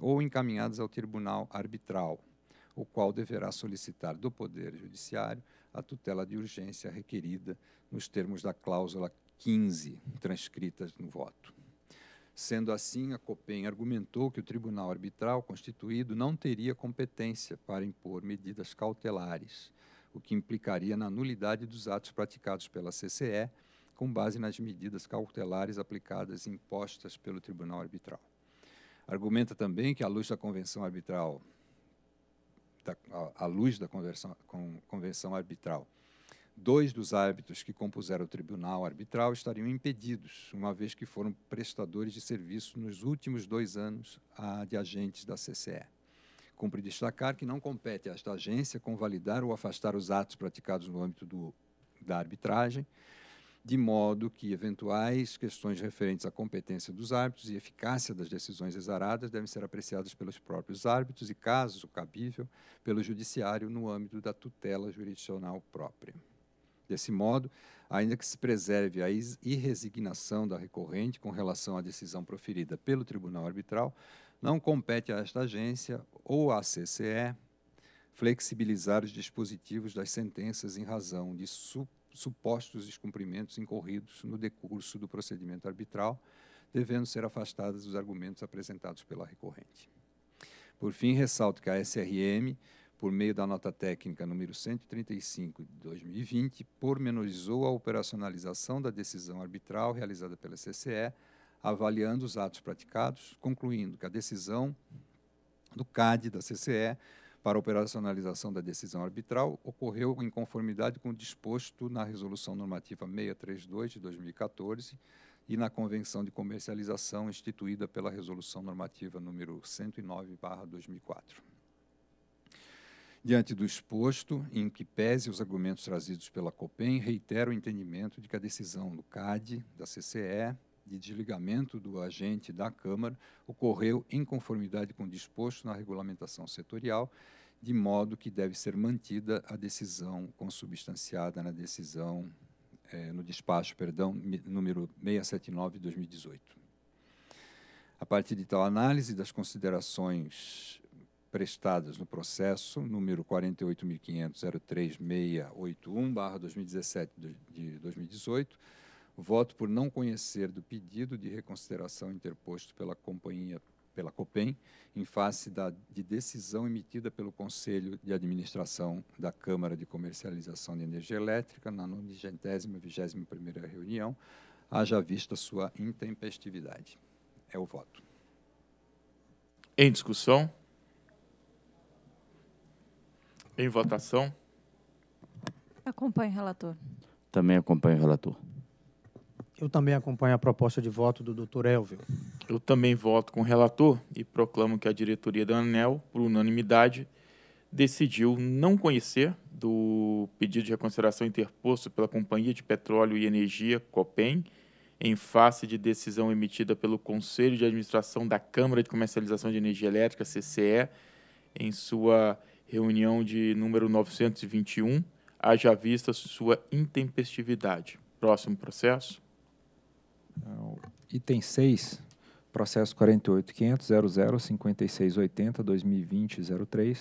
ou encaminhadas ao Tribunal Arbitral, o qual deverá solicitar do Poder Judiciário a tutela de urgência requerida nos termos da cláusula 15, transcritas no voto. Sendo assim, a COPEN argumentou que o tribunal arbitral constituído não teria competência para impor medidas cautelares, o que implicaria na nulidade dos atos praticados pela CCE com base nas medidas cautelares aplicadas e impostas pelo tribunal arbitral. Argumenta também que, à luz da convenção arbitral, da, à, luz da conversão, convenção arbitral dois dos árbitros que compuseram o tribunal arbitral estariam impedidos, uma vez que foram prestadores de serviço nos últimos dois anos de agentes da CCE. Cumpre destacar que não compete a esta agência convalidar ou afastar os atos praticados no âmbito do, da arbitragem, de modo que eventuais questões referentes à competência dos árbitros e eficácia das decisões exaradas devem ser apreciadas pelos próprios árbitros e, caso cabível, pelo judiciário no âmbito da tutela jurisdicional própria. Desse modo, ainda que se preserve a irresignação da recorrente com relação à decisão proferida pelo Tribunal Arbitral, não compete a esta agência ou à CCE flexibilizar os dispositivos das sentenças em razão de su supostos descumprimentos incorridos no decurso do procedimento arbitral, devendo ser afastadas os argumentos apresentados pela recorrente. Por fim, ressalto que a SRM por meio da nota técnica número 135 de 2020, pormenorizou a operacionalização da decisão arbitral realizada pela CCE, avaliando os atos praticados, concluindo que a decisão do CAD da CCE para operacionalização da decisão arbitral ocorreu em conformidade com o disposto na Resolução Normativa 632 de 2014 e na Convenção de Comercialização instituída pela Resolução Normativa número 109/2004. Diante do exposto, em que pese os argumentos trazidos pela COPEN, reitero o entendimento de que a decisão do CAD, da CCE, de desligamento do agente da Câmara ocorreu em conformidade com o disposto na regulamentação setorial, de modo que deve ser mantida a decisão consubstanciada na decisão, é, no despacho, perdão, número 679 de 2018. A partir de tal análise das considerações prestadas no processo número 48.500.03681/2017 de 2018, voto por não conhecer do pedido de reconsideração interposto pela companhia pela Copem em face da de decisão emitida pelo Conselho de Administração da Câmara de Comercialização de Energia Elétrica na 91 ª reunião, haja vista sua intempestividade. É o voto. Em discussão? Em votação. Acompanho o relator. Também acompanho o relator. Eu também acompanho a proposta de voto do Dr. Elvio. Eu também voto com o relator e proclamo que a diretoria da ANEL, por unanimidade, decidiu não conhecer do pedido de reconsideração interposto pela Companhia de Petróleo e Energia, COPEN, em face de decisão emitida pelo Conselho de Administração da Câmara de Comercialização de Energia Elétrica, CCE, em sua reunião de número 921, haja vista sua intempestividade. Próximo processo. Item 6, processo 48.500.00.5680.2020.03,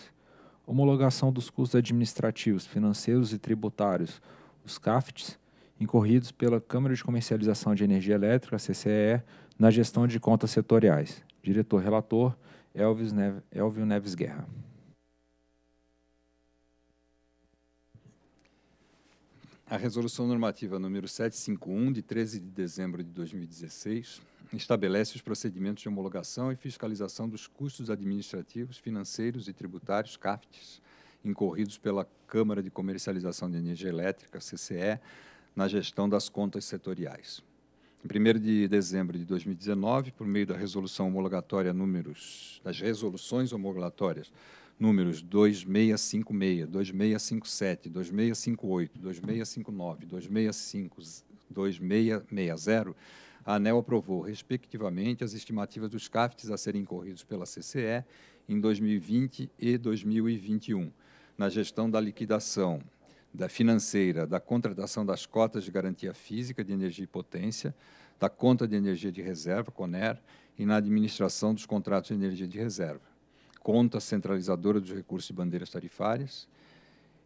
homologação dos custos administrativos, financeiros e tributários, os CAFTs, incorridos pela Câmara de Comercialização de Energia Elétrica, CCE, na gestão de contas setoriais. Diretor-relator, Elvio Neves Guerra. A Resolução Normativa número 751, de 13 de dezembro de 2016, estabelece os procedimentos de homologação e fiscalização dos custos administrativos, financeiros e tributários, CAFTs, incorridos pela Câmara de Comercialização de Energia Elétrica, CCE, na gestão das contas setoriais. Em 1 de dezembro de 2019, por meio da resolução homologatória números, das resoluções homologatórias números 2656, 2657, 2658, 2659, 265, 2660, a ANEL aprovou, respectivamente, as estimativas dos CAFTs a serem corridos pela CCE em 2020 e 2021, na gestão da liquidação da financeira, da contratação das cotas de garantia física de energia e potência, da conta de energia de reserva, CONER, e na administração dos contratos de energia de reserva conta centralizadora dos recursos de bandeiras tarifárias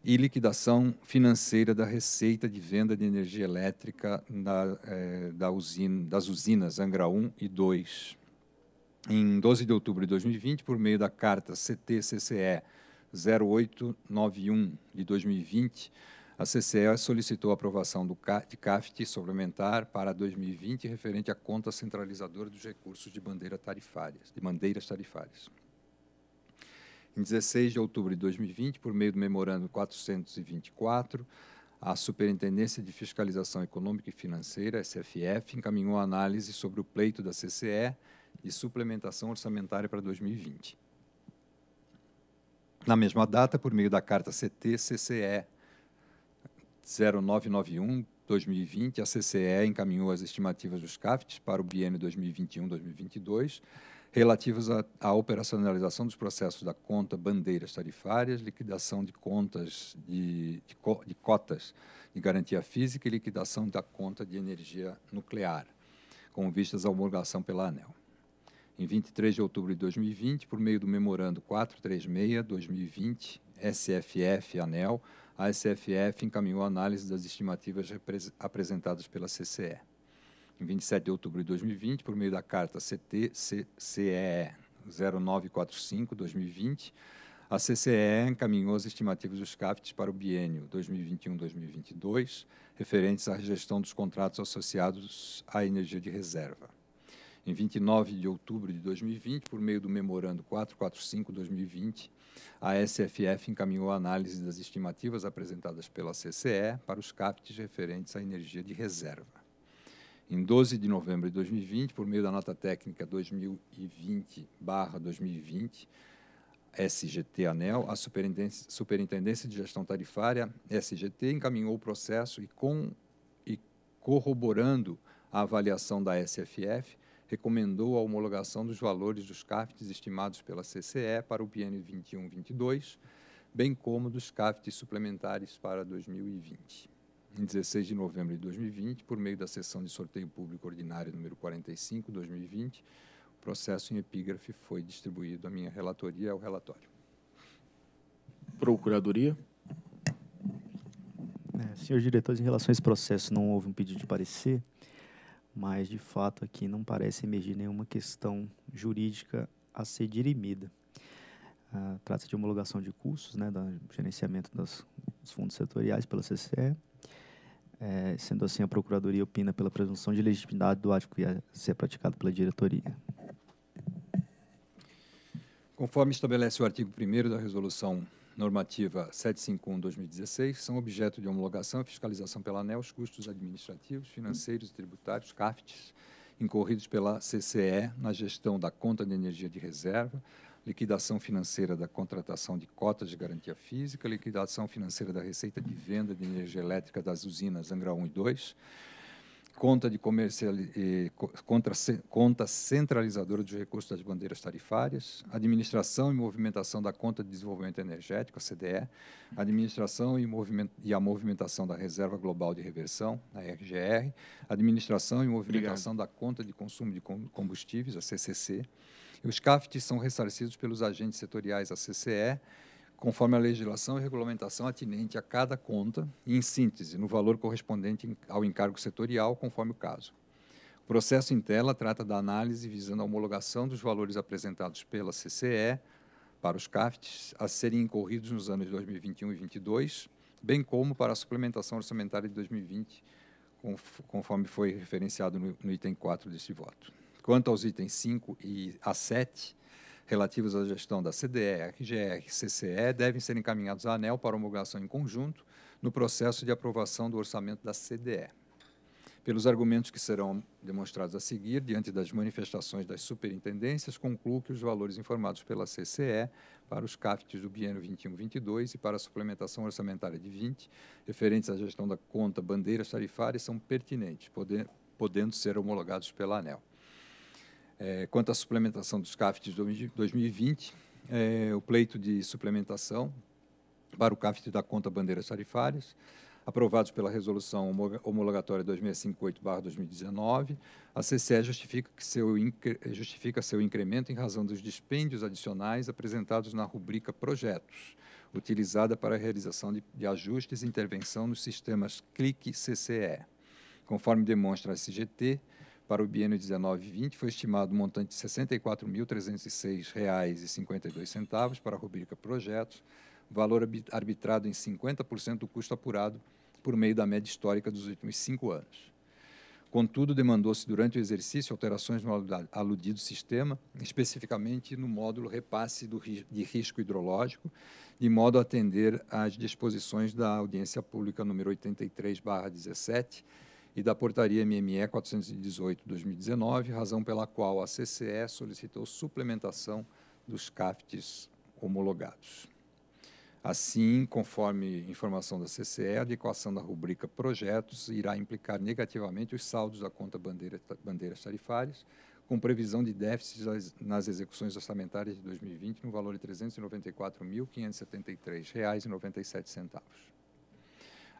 e liquidação financeira da receita de venda de energia elétrica da, eh, da usina, das usinas Angra 1 e 2. Em 12 de outubro de 2020, por meio da carta CTCCE 0891 de 2020, a CCE solicitou a aprovação do de CAFT suplementar para 2020 referente à conta centralizadora dos recursos de, bandeira tarifárias, de bandeiras tarifárias. Em 16 de outubro de 2020, por meio do Memorando 424, a Superintendência de Fiscalização Econômica e Financeira, SFF, encaminhou análise sobre o pleito da CCE de suplementação orçamentária para 2020. Na mesma data, por meio da carta CT-CCE 0991-2020, a CCE encaminhou as estimativas dos CAFTs para o biênio 2021-2022 relativas à, à operacionalização dos processos da conta bandeiras tarifárias, liquidação de contas de, de, de cotas de garantia física e liquidação da conta de energia nuclear, com vistas à homologação pela ANEL em 23 de outubro de 2020, por meio do memorando 436-2020 SFF ANEL, a SFF encaminhou a análise das estimativas apresentadas pela CCE em 27 de outubro de 2020, por meio da carta CTCCE 0945-2020, a CCE encaminhou as estimativas dos CAFTs para o biênio 2021-2022, referentes à gestão dos contratos associados à energia de reserva. Em 29 de outubro de 2020, por meio do Memorando 445-2020, a SFF encaminhou a análise das estimativas apresentadas pela CCE para os CAPTs referentes à energia de reserva em 12 de novembro de 2020, por meio da nota técnica 2020-2020, SGT ANEL, a Superintendência, Superintendência de Gestão Tarifária, SGT, encaminhou o processo e, com, e corroborando a avaliação da SFF, recomendou a homologação dos valores dos CAFTs estimados pela CCE para o Pn 21-22, bem como dos CAFTs suplementares para 2020 em 16 de novembro de 2020, por meio da sessão de sorteio público ordinário número 45, 2020, o processo em epígrafe foi distribuído à minha relatoria e ao relatório. Procuradoria. É, senhor diretor, em relação a esse processo, não houve um pedido de parecer, mas, de fato, aqui não parece emergir nenhuma questão jurídica a ser dirimida. Ah, trata-se de homologação de cursos, né, do gerenciamento dos fundos setoriais pela CCE, é, sendo assim, a Procuradoria opina pela presunção de legitimidade do ato que ia é ser praticado pela diretoria. Conforme estabelece o artigo 1 da Resolução Normativa 751-2016, são objeto de homologação e fiscalização pela ANEL os custos administrativos, financeiros e tributários, CAFTs, incorridos pela CCE na gestão da conta de energia de reserva, liquidação financeira da contratação de cotas de garantia física, liquidação financeira da receita de venda de energia elétrica das usinas Angra 1 e 2, conta de comercial, contra, conta centralizadora dos recursos das bandeiras tarifárias, administração e movimentação da conta de desenvolvimento energético, a CDE, administração e, moviment, e a movimentação da reserva global de reversão, a RGR, administração e movimentação Obrigado. da conta de consumo de combustíveis, a CCC, os CAFTs são ressarcidos pelos agentes setoriais, a CCE, conforme a legislação e regulamentação atinente a cada conta e, em síntese, no valor correspondente ao encargo setorial, conforme o caso. O processo em tela trata da análise visando a homologação dos valores apresentados pela CCE para os CAFTs a serem incorridos nos anos 2021 e 2022, bem como para a suplementação orçamentária de 2020, conforme foi referenciado no item 4 deste voto. Quanto aos itens 5 e a 7, relativos à gestão da CDE, RGR e CCE, devem ser encaminhados à ANEL para homologação em conjunto no processo de aprovação do orçamento da CDE. Pelos argumentos que serão demonstrados a seguir, diante das manifestações das superintendências, concluo que os valores informados pela CCE para os CAFTs do biênio 21-22 e para a suplementação orçamentária de 20, referentes à gestão da conta bandeiras tarifárias, são pertinentes, poder, podendo ser homologados pela ANEL. É, quanto à suplementação dos CAFTs de 2020, é, o pleito de suplementação para o CAFT da conta bandeiras tarifárias, aprovados pela resolução homologatória 2658/2019, a CCE justifica que seu justifica seu incremento em razão dos dispêndios adicionais apresentados na rubrica projetos, utilizada para a realização de, de ajustes e intervenção nos sistemas CLIC CCE. Conforme demonstra a SGT, para o biênio 19-20, foi estimado o um montante de R$ 64.306,52 para a rubrica Projetos, valor arbitrado em 50% do custo apurado por meio da média histórica dos últimos cinco anos. Contudo, demandou-se durante o exercício alterações no aludido sistema, especificamente no módulo repasse de risco hidrológico, de modo a atender às disposições da audiência pública número 83/17 e da Portaria MME 418/2019, razão pela qual a CCE solicitou suplementação dos CAFTs homologados. Assim, conforme informação da CCE, a adequação da rubrica Projetos irá implicar negativamente os saldos da conta bandeira, bandeiras tarifárias, com previsão de déficit nas execuções orçamentárias de 2020 no valor de R$ 394.573,97.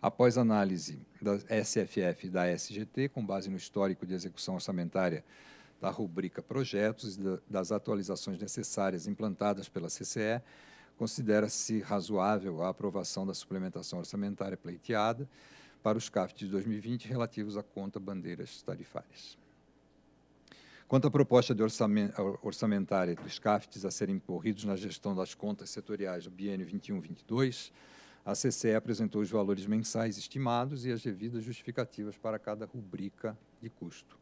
Após análise da SFF e da SGT, com base no histórico de execução orçamentária da rubrica Projetos e das atualizações necessárias implantadas pela CCE, considera-se razoável a aprovação da suplementação orçamentária pleiteada para os CAFT de 2020 relativos à conta bandeiras tarifárias. Quanto à proposta de orçamentária dos CAFTs a serem incorridos na gestão das contas setoriais do biênio 21-22, a CCE apresentou os valores mensais estimados e as devidas justificativas para cada rubrica de custo.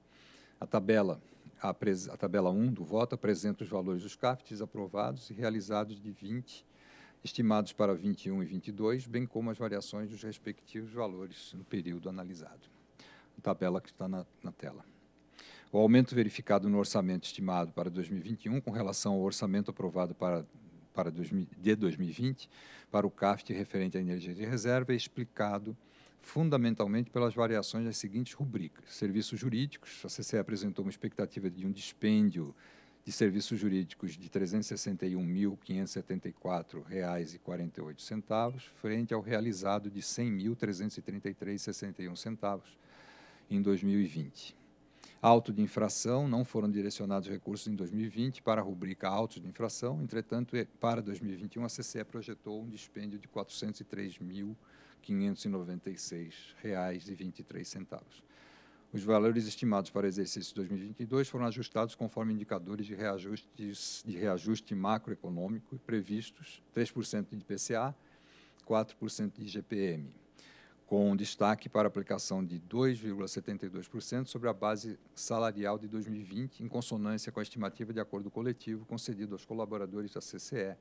A tabela, a, a tabela 1 do voto apresenta os valores dos CAFTs aprovados e realizados de 20, estimados para 21 e 22, bem como as variações dos respectivos valores no período analisado. A tabela que está na, na tela. O aumento verificado no orçamento estimado para 2021 com relação ao orçamento aprovado para para 2000, de 2020 para o CAFT referente à energia de reserva é explicado fundamentalmente pelas variações das seguintes rubricas. Serviços jurídicos, a CCE apresentou uma expectativa de um dispêndio de serviços jurídicos de R$ 361.574,48, frente ao realizado de R$ 100.333,61 em 2020 auto de infração, não foram direcionados recursos em 2020 para a rubrica autos de infração, entretanto, é, para 2021, a CCE projetou um dispêndio de R$ 403.596,23. Os valores estimados para o exercício 2022 foram ajustados conforme indicadores de, reajustes, de reajuste macroeconômico previstos, 3% de IPCA, 4% de GPM com destaque para a aplicação de 2,72% sobre a base salarial de 2020, em consonância com a estimativa de acordo coletivo concedido aos colaboradores da CCE.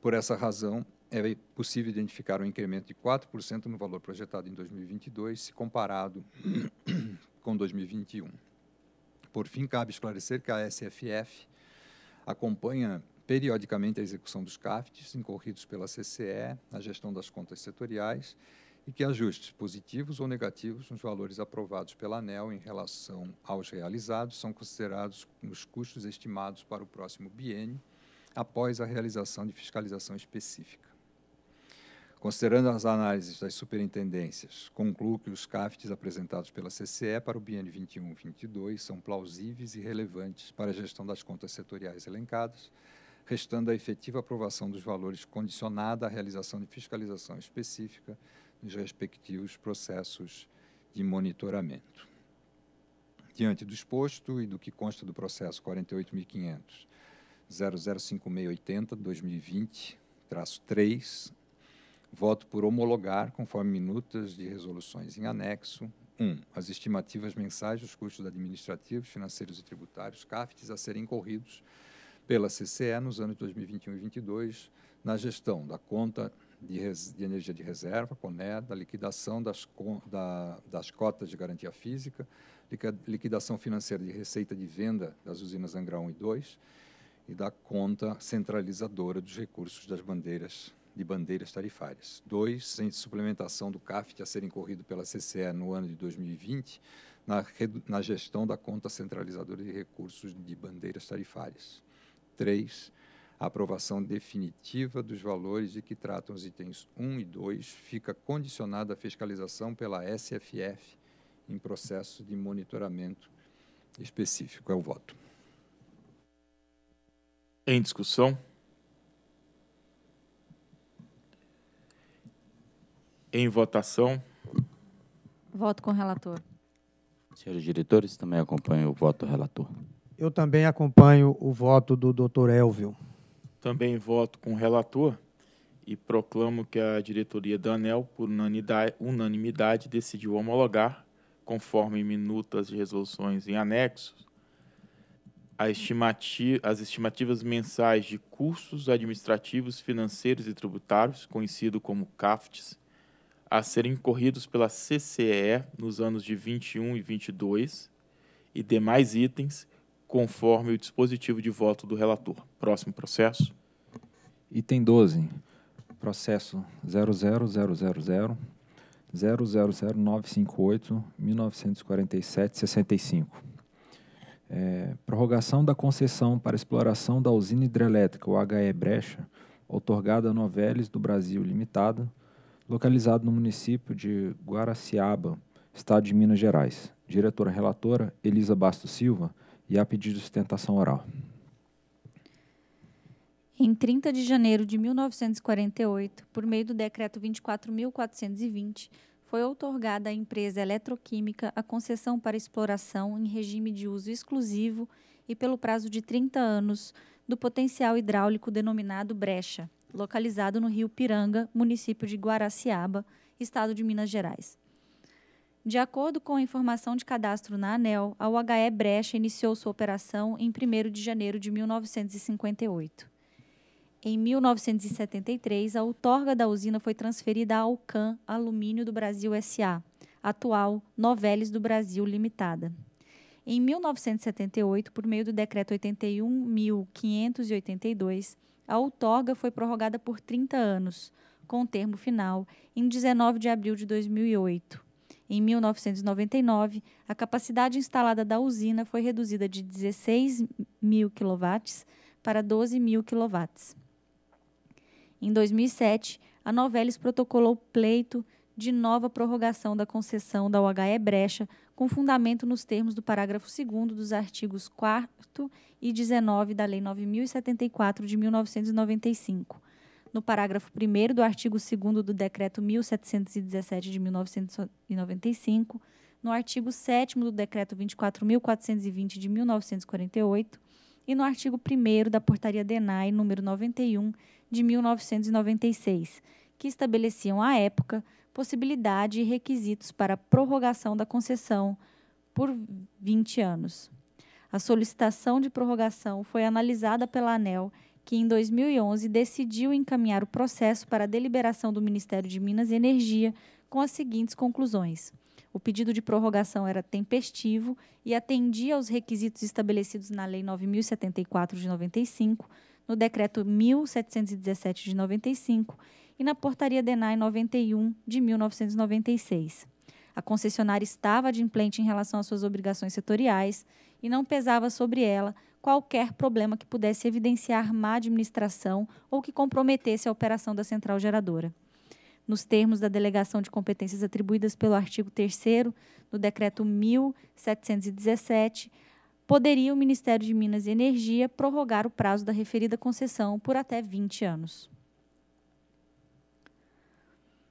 Por essa razão, é possível identificar um incremento de 4% no valor projetado em 2022, se comparado [COUGHS] com 2021. Por fim, cabe esclarecer que a SFF acompanha periodicamente a execução dos CAFTs incorridos pela CCE, na gestão das contas setoriais e que ajustes positivos ou negativos nos valores aprovados pela ANEL em relação aos realizados são considerados nos custos estimados para o próximo biênio, após a realização de fiscalização específica. Considerando as análises das superintendências, concluo que os CAFTs apresentados pela CCE para o biênio 21-22 são plausíveis e relevantes para a gestão das contas setoriais elencadas, restando a efetiva aprovação dos valores condicionada à realização de fiscalização específica nos respectivos processos de monitoramento. Diante do exposto e do que consta do processo 48500005680 2020, traço 3, voto por homologar, conforme minutas de resoluções em anexo, 1. As estimativas mensais dos custos administrativos, financeiros e tributários, CAFTs, a serem corridos pela CCE nos anos 2021 e 2022, na gestão da conta de, res, de energia de reserva, coneda, da liquidação das, da, das cotas de garantia física, liquidação financeira de receita de venda das usinas Angra 1 e 2 e da conta centralizadora dos recursos das bandeiras de bandeiras tarifárias. Dois, sem suplementação do CAFT a ser incorrido pela CCE no ano de 2020 na, na gestão da conta centralizadora de recursos de bandeiras tarifárias. Três, a aprovação definitiva dos valores de que tratam os itens 1 e 2 fica condicionada à fiscalização pela SFF em processo de monitoramento específico. É o voto. Em discussão? Em votação? Voto com o relator. Senhores diretores, também acompanho o voto do relator. Eu também acompanho o voto do doutor Elvio. Também voto com o relator e proclamo que a diretoria da ANEL, por unanimidade, decidiu homologar, conforme minutas de resoluções em anexos, estimativa, as estimativas mensais de custos administrativos, financeiros e tributários, conhecido como CAFTs, a serem corridos pela CCE nos anos de 21 e 22 e demais itens conforme o dispositivo de voto do relator. Próximo processo. Item 12. Processo 00000. 000958-1947-65. É, prorrogação da concessão para exploração da usina hidrelétrica, o HE Brecha, otorgada a Noveles do Brasil Limitada, localizado no município de Guaraciaba, estado de Minas Gerais. Diretora relatora Elisa Bastos Silva, e a pedido de sustentação oral. Em 30 de janeiro de 1948, por meio do Decreto 24.420, foi outorgada à empresa eletroquímica a concessão para exploração em regime de uso exclusivo e pelo prazo de 30 anos do potencial hidráulico denominado Brecha, localizado no rio Piranga, município de Guaraciaba, estado de Minas Gerais. De acordo com a informação de cadastro na ANEL, a UHE Brecha iniciou sua operação em 1 de janeiro de 1958. Em 1973, a outorga da usina foi transferida à Alcan Alumínio do Brasil SA, atual Novelis do Brasil Limitada. Em 1978, por meio do Decreto 81.582, a outorga foi prorrogada por 30 anos, com termo final em 19 de abril de 2008 em 1999, a capacidade instalada da usina foi reduzida de 16 mil kW para 12 mil kW. Em 2007, a Novelis protocolou pleito de nova prorrogação da concessão da UHE Brecha, com fundamento nos termos do parágrafo 2 dos artigos 4 e 19 da Lei 9074 de 1995 no parágrafo 1 do artigo 2 do Decreto 1717 de 1995, no artigo 7 do Decreto 24.420 de 1948 e no artigo 1 da Portaria DENAI número 91 de 1996, que estabeleciam à época possibilidade e requisitos para prorrogação da concessão por 20 anos. A solicitação de prorrogação foi analisada pela ANEL que em 2011 decidiu encaminhar o processo para a deliberação do Ministério de Minas e Energia com as seguintes conclusões. O pedido de prorrogação era tempestivo e atendia aos requisitos estabelecidos na Lei 9074 de 95, no decreto 1717 de 95 e na portaria DENAI 91 de 1996. A concessionária estava de implante em relação às suas obrigações setoriais e não pesava sobre ela qualquer problema que pudesse evidenciar má administração ou que comprometesse a operação da central geradora. Nos termos da delegação de competências atribuídas pelo artigo 3 do Decreto 1717, poderia o Ministério de Minas e Energia prorrogar o prazo da referida concessão por até 20 anos.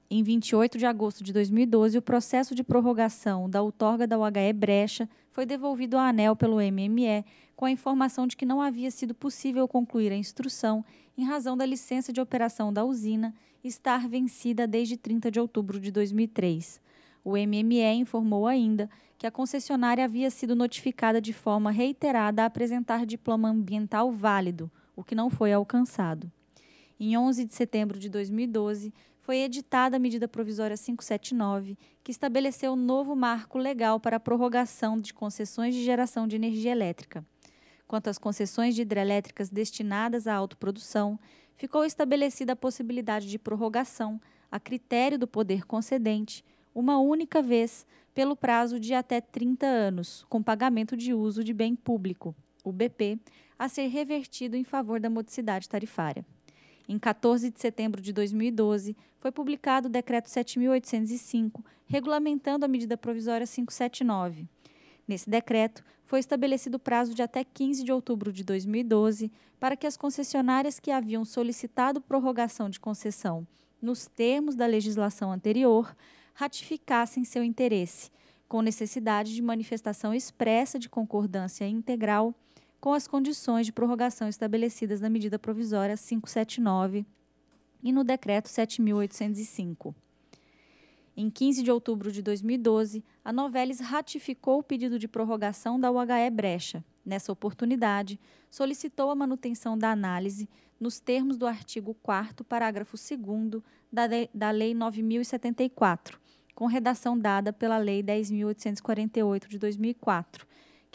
Em 28 de agosto de 2012, o processo de prorrogação da outorga da UHE Brecha foi devolvido a anel pelo MME com a informação de que não havia sido possível concluir a instrução em razão da licença de operação da usina estar vencida desde 30 de outubro de 2003. O MME informou ainda que a concessionária havia sido notificada de forma reiterada a apresentar diploma ambiental válido, o que não foi alcançado. Em 11 de setembro de 2012, foi editada a medida provisória 579, que estabeleceu um novo marco legal para a prorrogação de concessões de geração de energia elétrica. Quanto às concessões de hidrelétricas destinadas à autoprodução, ficou estabelecida a possibilidade de prorrogação, a critério do poder concedente, uma única vez, pelo prazo de até 30 anos, com pagamento de uso de bem público, o BP, a ser revertido em favor da modicidade tarifária. Em 14 de setembro de 2012, foi publicado o Decreto 7.805, regulamentando a medida provisória 579. Nesse decreto, foi estabelecido o prazo de até 15 de outubro de 2012 para que as concessionárias que haviam solicitado prorrogação de concessão nos termos da legislação anterior ratificassem seu interesse, com necessidade de manifestação expressa de concordância integral com as condições de prorrogação estabelecidas na medida provisória 579 e no decreto 7805. Em 15 de outubro de 2012, a Novelis ratificou o pedido de prorrogação da UHE Brecha. Nessa oportunidade, solicitou a manutenção da análise nos termos do artigo 4 parágrafo 2 da, da Lei 9074, com redação dada pela Lei 10.848 de 2004,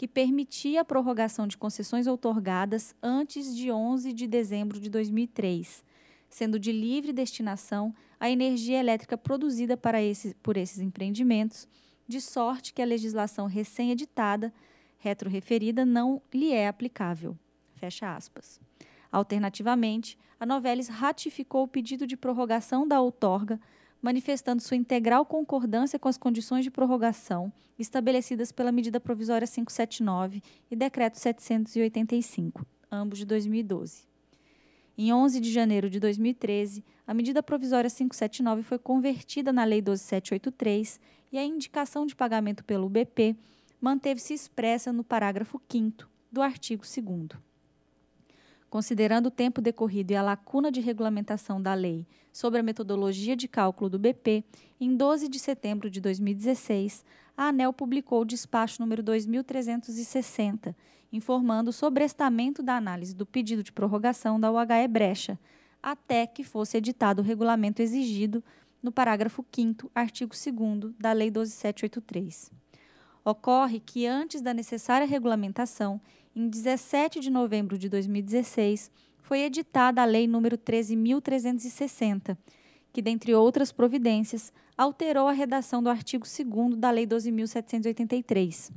que permitia a prorrogação de concessões outorgadas antes de 11 de dezembro de 2003, sendo de livre destinação a energia elétrica produzida para esse, por esses empreendimentos, de sorte que a legislação recém-editada, retroreferida, não lhe é aplicável. Fecha aspas. Alternativamente, a Novelis ratificou o pedido de prorrogação da outorga manifestando sua integral concordância com as condições de prorrogação estabelecidas pela medida provisória 579 e decreto 785, ambos de 2012. Em 11 de janeiro de 2013, a medida provisória 579 foi convertida na Lei 12783 e a indicação de pagamento pelo BP manteve-se expressa no parágrafo 5 do artigo 2 considerando o tempo decorrido e a lacuna de regulamentação da lei sobre a metodologia de cálculo do BP, em 12 de setembro de 2016, a ANEL publicou o despacho número 2360, informando o sobrestamento da análise do pedido de prorrogação da UHE Brecha, até que fosse editado o regulamento exigido no parágrafo 5 artigo 2 da Lei 12783 ocorre que, antes da necessária regulamentação, em 17 de novembro de 2016, foi editada a Lei nº 13.360, que, dentre outras providências, alterou a redação do artigo 2 da Lei 12.783.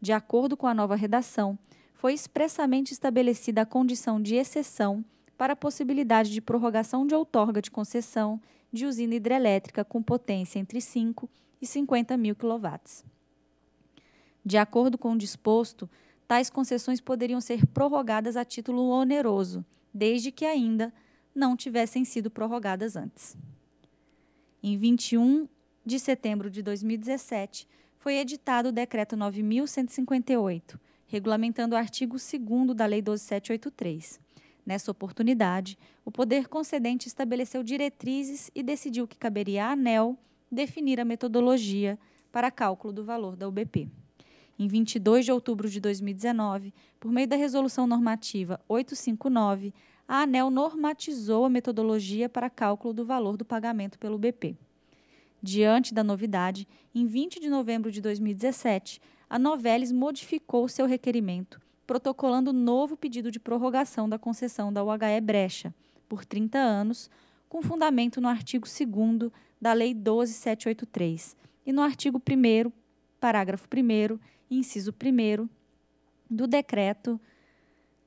De acordo com a nova redação, foi expressamente estabelecida a condição de exceção para a possibilidade de prorrogação de outorga de concessão de usina hidrelétrica com potência entre 5 e 50 mil quilowatts. De acordo com o disposto, tais concessões poderiam ser prorrogadas a título oneroso, desde que ainda não tivessem sido prorrogadas antes. Em 21 de setembro de 2017, foi editado o Decreto 9.158, regulamentando o artigo 2 da Lei 12783. Nessa oportunidade, o poder concedente estabeleceu diretrizes e decidiu que caberia à ANEL definir a metodologia para cálculo do valor da UBP em 22 de outubro de 2019, por meio da Resolução Normativa 859, a ANEL normatizou a metodologia para cálculo do valor do pagamento pelo BP. Diante da novidade, em 20 de novembro de 2017, a Novelis modificou seu requerimento, protocolando novo pedido de prorrogação da concessão da UHE Brecha por 30 anos, com fundamento no artigo 2 da Lei 12783 e no artigo 1 parágrafo 1 inciso 1 do Decreto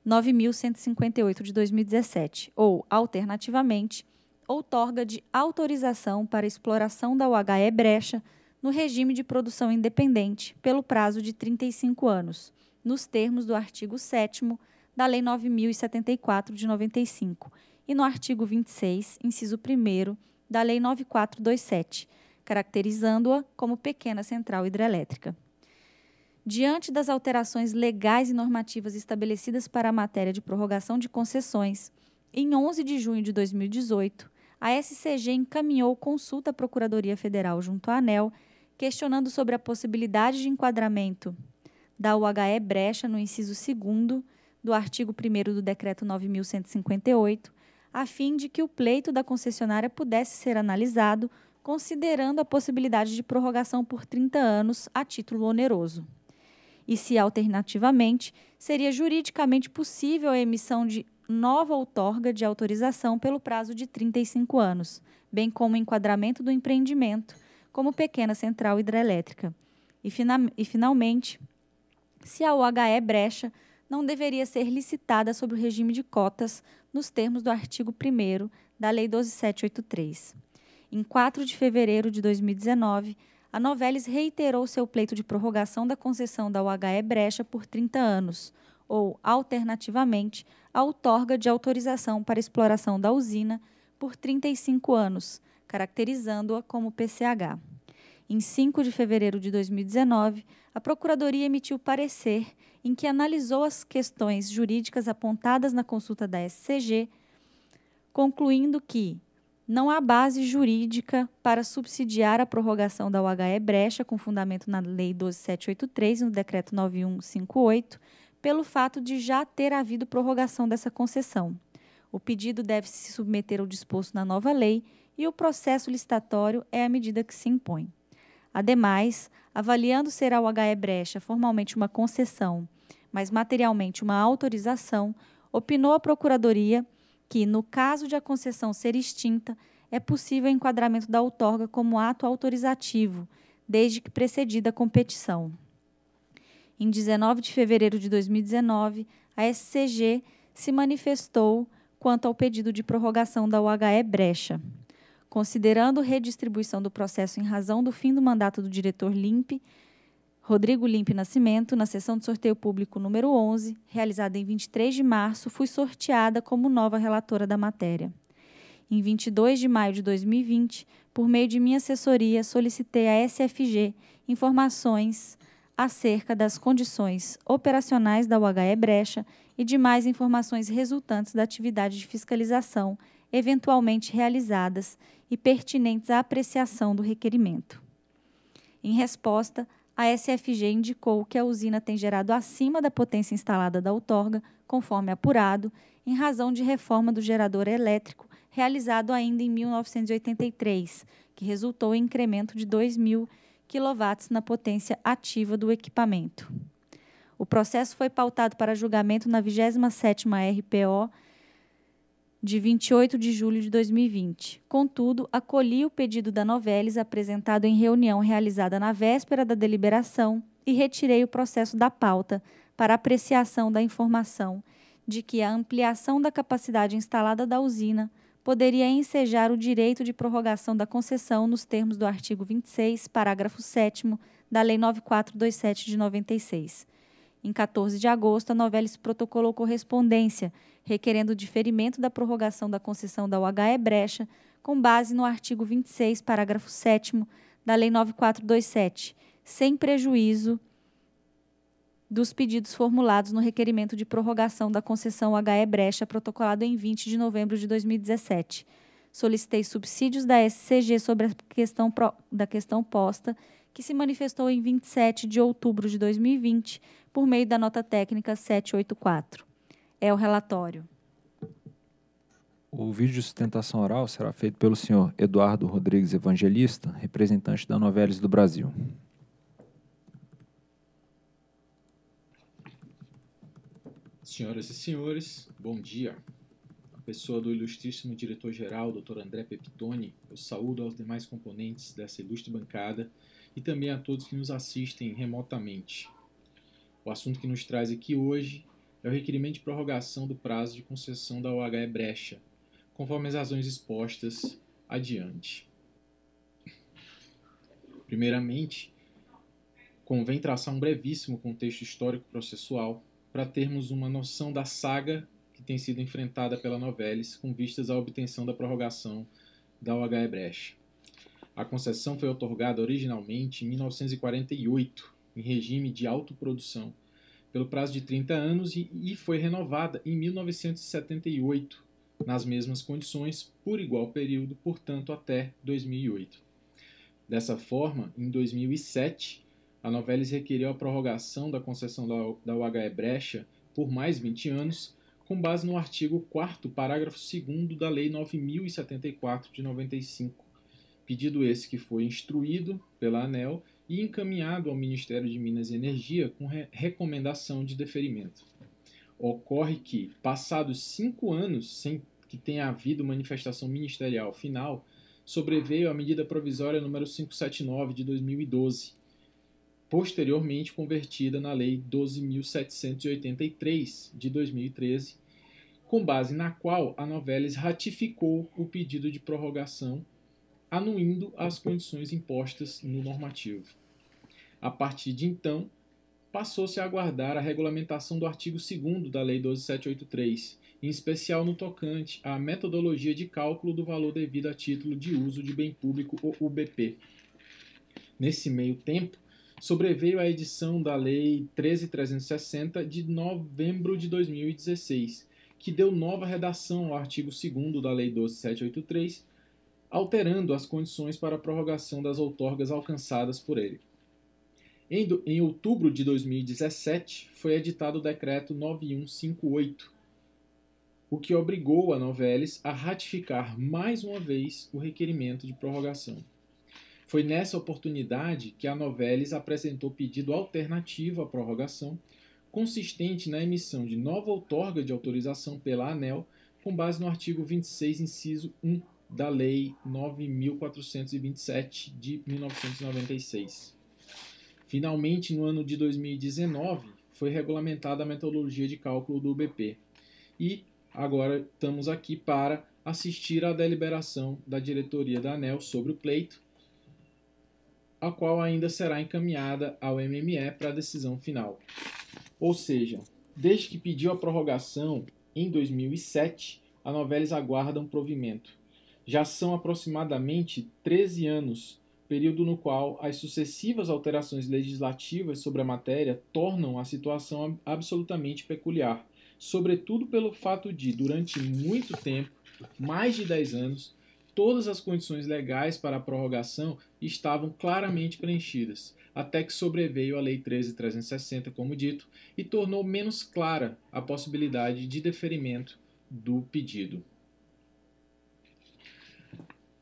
9.158 de 2017, ou, alternativamente, outorga de autorização para exploração da UHE Brecha no regime de produção independente pelo prazo de 35 anos, nos termos do artigo 7 da Lei 9.074 de 95 e no artigo 26, inciso 1 da Lei 9427, caracterizando-a como pequena central hidrelétrica diante das alterações legais e normativas estabelecidas para a matéria de prorrogação de concessões, em 11 de junho de 2018, a SCG encaminhou consulta à Procuradoria Federal junto à ANEL, questionando sobre a possibilidade de enquadramento da UHE brecha no inciso 2 do artigo 1 do Decreto 9158, a fim de que o pleito da concessionária pudesse ser analisado, considerando a possibilidade de prorrogação por 30 anos a título oneroso e se, alternativamente, seria juridicamente possível a emissão de nova outorga de autorização pelo prazo de 35 anos, bem como o enquadramento do empreendimento como pequena central hidrelétrica. E, fina e finalmente, se a OHE brecha não deveria ser licitada sob o regime de cotas nos termos do artigo 1 da Lei 12783. Em 4 de fevereiro de 2019, a Novelis reiterou seu pleito de prorrogação da concessão da UHE Brecha por 30 anos, ou, alternativamente, a outorga de autorização para exploração da usina por 35 anos, caracterizando-a como PCH. Em 5 de fevereiro de 2019, a Procuradoria emitiu parecer em que analisou as questões jurídicas apontadas na consulta da SCG, concluindo que não há base jurídica para subsidiar a prorrogação da UHE brecha com fundamento na Lei 12783 e no Decreto 9158, pelo fato de já ter havido prorrogação dessa concessão. O pedido deve se submeter ao disposto na nova lei e o processo licitatório é a medida que se impõe. Ademais, avaliando ser a UHE brecha formalmente uma concessão, mas materialmente uma autorização, opinou a Procuradoria que, no caso de a concessão ser extinta, é possível o enquadramento da outorga como ato autorizativo, desde que precedida a competição. Em 19 de fevereiro de 2019, a SCG se manifestou quanto ao pedido de prorrogação da UHE Brecha. Considerando redistribuição do processo em razão do fim do mandato do diretor LIMP, Rodrigo Limpe Nascimento, na sessão de sorteio público número 11, realizada em 23 de março, fui sorteada como nova relatora da matéria. Em 22 de maio de 2020, por meio de minha assessoria, solicitei à SFG informações acerca das condições operacionais da UHE Brecha e demais informações resultantes da atividade de fiscalização eventualmente realizadas e pertinentes à apreciação do requerimento. Em resposta, a SFG indicou que a usina tem gerado acima da potência instalada da outorga, conforme apurado, em razão de reforma do gerador elétrico realizado ainda em 1983, que resultou em incremento de 2.000 kW na potência ativa do equipamento. O processo foi pautado para julgamento na 27ª RPO de 28 de julho de 2020. Contudo, acolhi o pedido da Novelis apresentado em reunião realizada na véspera da deliberação e retirei o processo da pauta para apreciação da informação de que a ampliação da capacidade instalada da usina poderia ensejar o direito de prorrogação da concessão nos termos do artigo 26, parágrafo 7 da Lei 9427 de 96. Em 14 de agosto, a Novelis protocolou correspondência requerendo o diferimento da prorrogação da concessão da UHE é Brecha, com base no artigo 26, parágrafo 7 da Lei 9427, sem prejuízo dos pedidos formulados no requerimento de prorrogação da concessão HE é Brecha, protocolado em 20 de novembro de 2017. Solicitei subsídios da SCG sobre a questão pro, da questão posta, que se manifestou em 27 de outubro de 2020, por meio da nota técnica 784 é o relatório. O vídeo de sustentação oral será feito pelo senhor Eduardo Rodrigues Evangelista, representante da Novelis do Brasil. Senhoras e senhores, bom dia. A pessoa do ilustríssimo diretor-geral, Dr. André Peptoni, eu saúdo aos demais componentes dessa ilustre bancada e também a todos que nos assistem remotamente. O assunto que nos traz aqui hoje é o requerimento de prorrogação do prazo de concessão da OHE é Brecha, conforme as razões expostas adiante. Primeiramente, convém traçar um brevíssimo contexto histórico processual para termos uma noção da saga que tem sido enfrentada pela Novelis com vistas à obtenção da prorrogação da OHE é Brecha. A concessão foi otorgada originalmente em 1948, em regime de autoprodução, pelo prazo de 30 anos e, e foi renovada em 1978, nas mesmas condições, por igual período, portanto até 2008. Dessa forma, em 2007, a Novelis requeriu a prorrogação da concessão da, UHE Brecha por mais 20 anos, com base no artigo 4 parágrafo 2 da Lei 9074 de 95. Pedido esse que foi instruído pela ANEL e encaminhado ao Ministério de Minas e Energia com re recomendação de deferimento. Ocorre que, passados cinco anos sem que tenha havido manifestação ministerial final, sobreveio a medida provisória número 579 de 2012, posteriormente convertida na Lei 12.783 de 2013, com base na qual a Novelis ratificou o pedido de prorrogação, anuindo as condições impostas no normativo. A partir de então, passou-se a aguardar a regulamentação do artigo 2 da Lei 12783, em especial no tocante à metodologia de cálculo do valor devido a título de uso de bem público ou UBP. Nesse meio tempo, sobreveio a edição da Lei 13360 de novembro de 2016, que deu nova redação ao artigo 2 da Lei 12783, alterando as condições para a prorrogação das outorgas alcançadas por ele. Em, do, em outubro de 2017, foi editado o decreto 9158, o que obrigou a Novelis a ratificar mais uma vez o requerimento de prorrogação. Foi nessa oportunidade que a Novelis apresentou pedido alternativo à prorrogação, consistente na emissão de nova outorga de autorização pela ANEL, com base no artigo 26, inciso 1 da Lei 9427 de 1996. Finalmente, no ano de 2019, foi regulamentada a metodologia de cálculo do UBP. E agora estamos aqui para assistir à deliberação da diretoria da ANEL sobre o pleito, a qual ainda será encaminhada ao MME para a decisão final. Ou seja, desde que pediu a prorrogação em 2007, a Novelis aguarda um provimento. Já são aproximadamente 13 anos período no qual as sucessivas alterações legislativas sobre a matéria tornam a situação absolutamente peculiar, sobretudo pelo fato de, durante muito tempo, mais de 10 anos, todas as condições legais para a prorrogação estavam claramente preenchidas, até que sobreveio a Lei 13.360, como dito, e tornou menos clara a possibilidade de deferimento do pedido.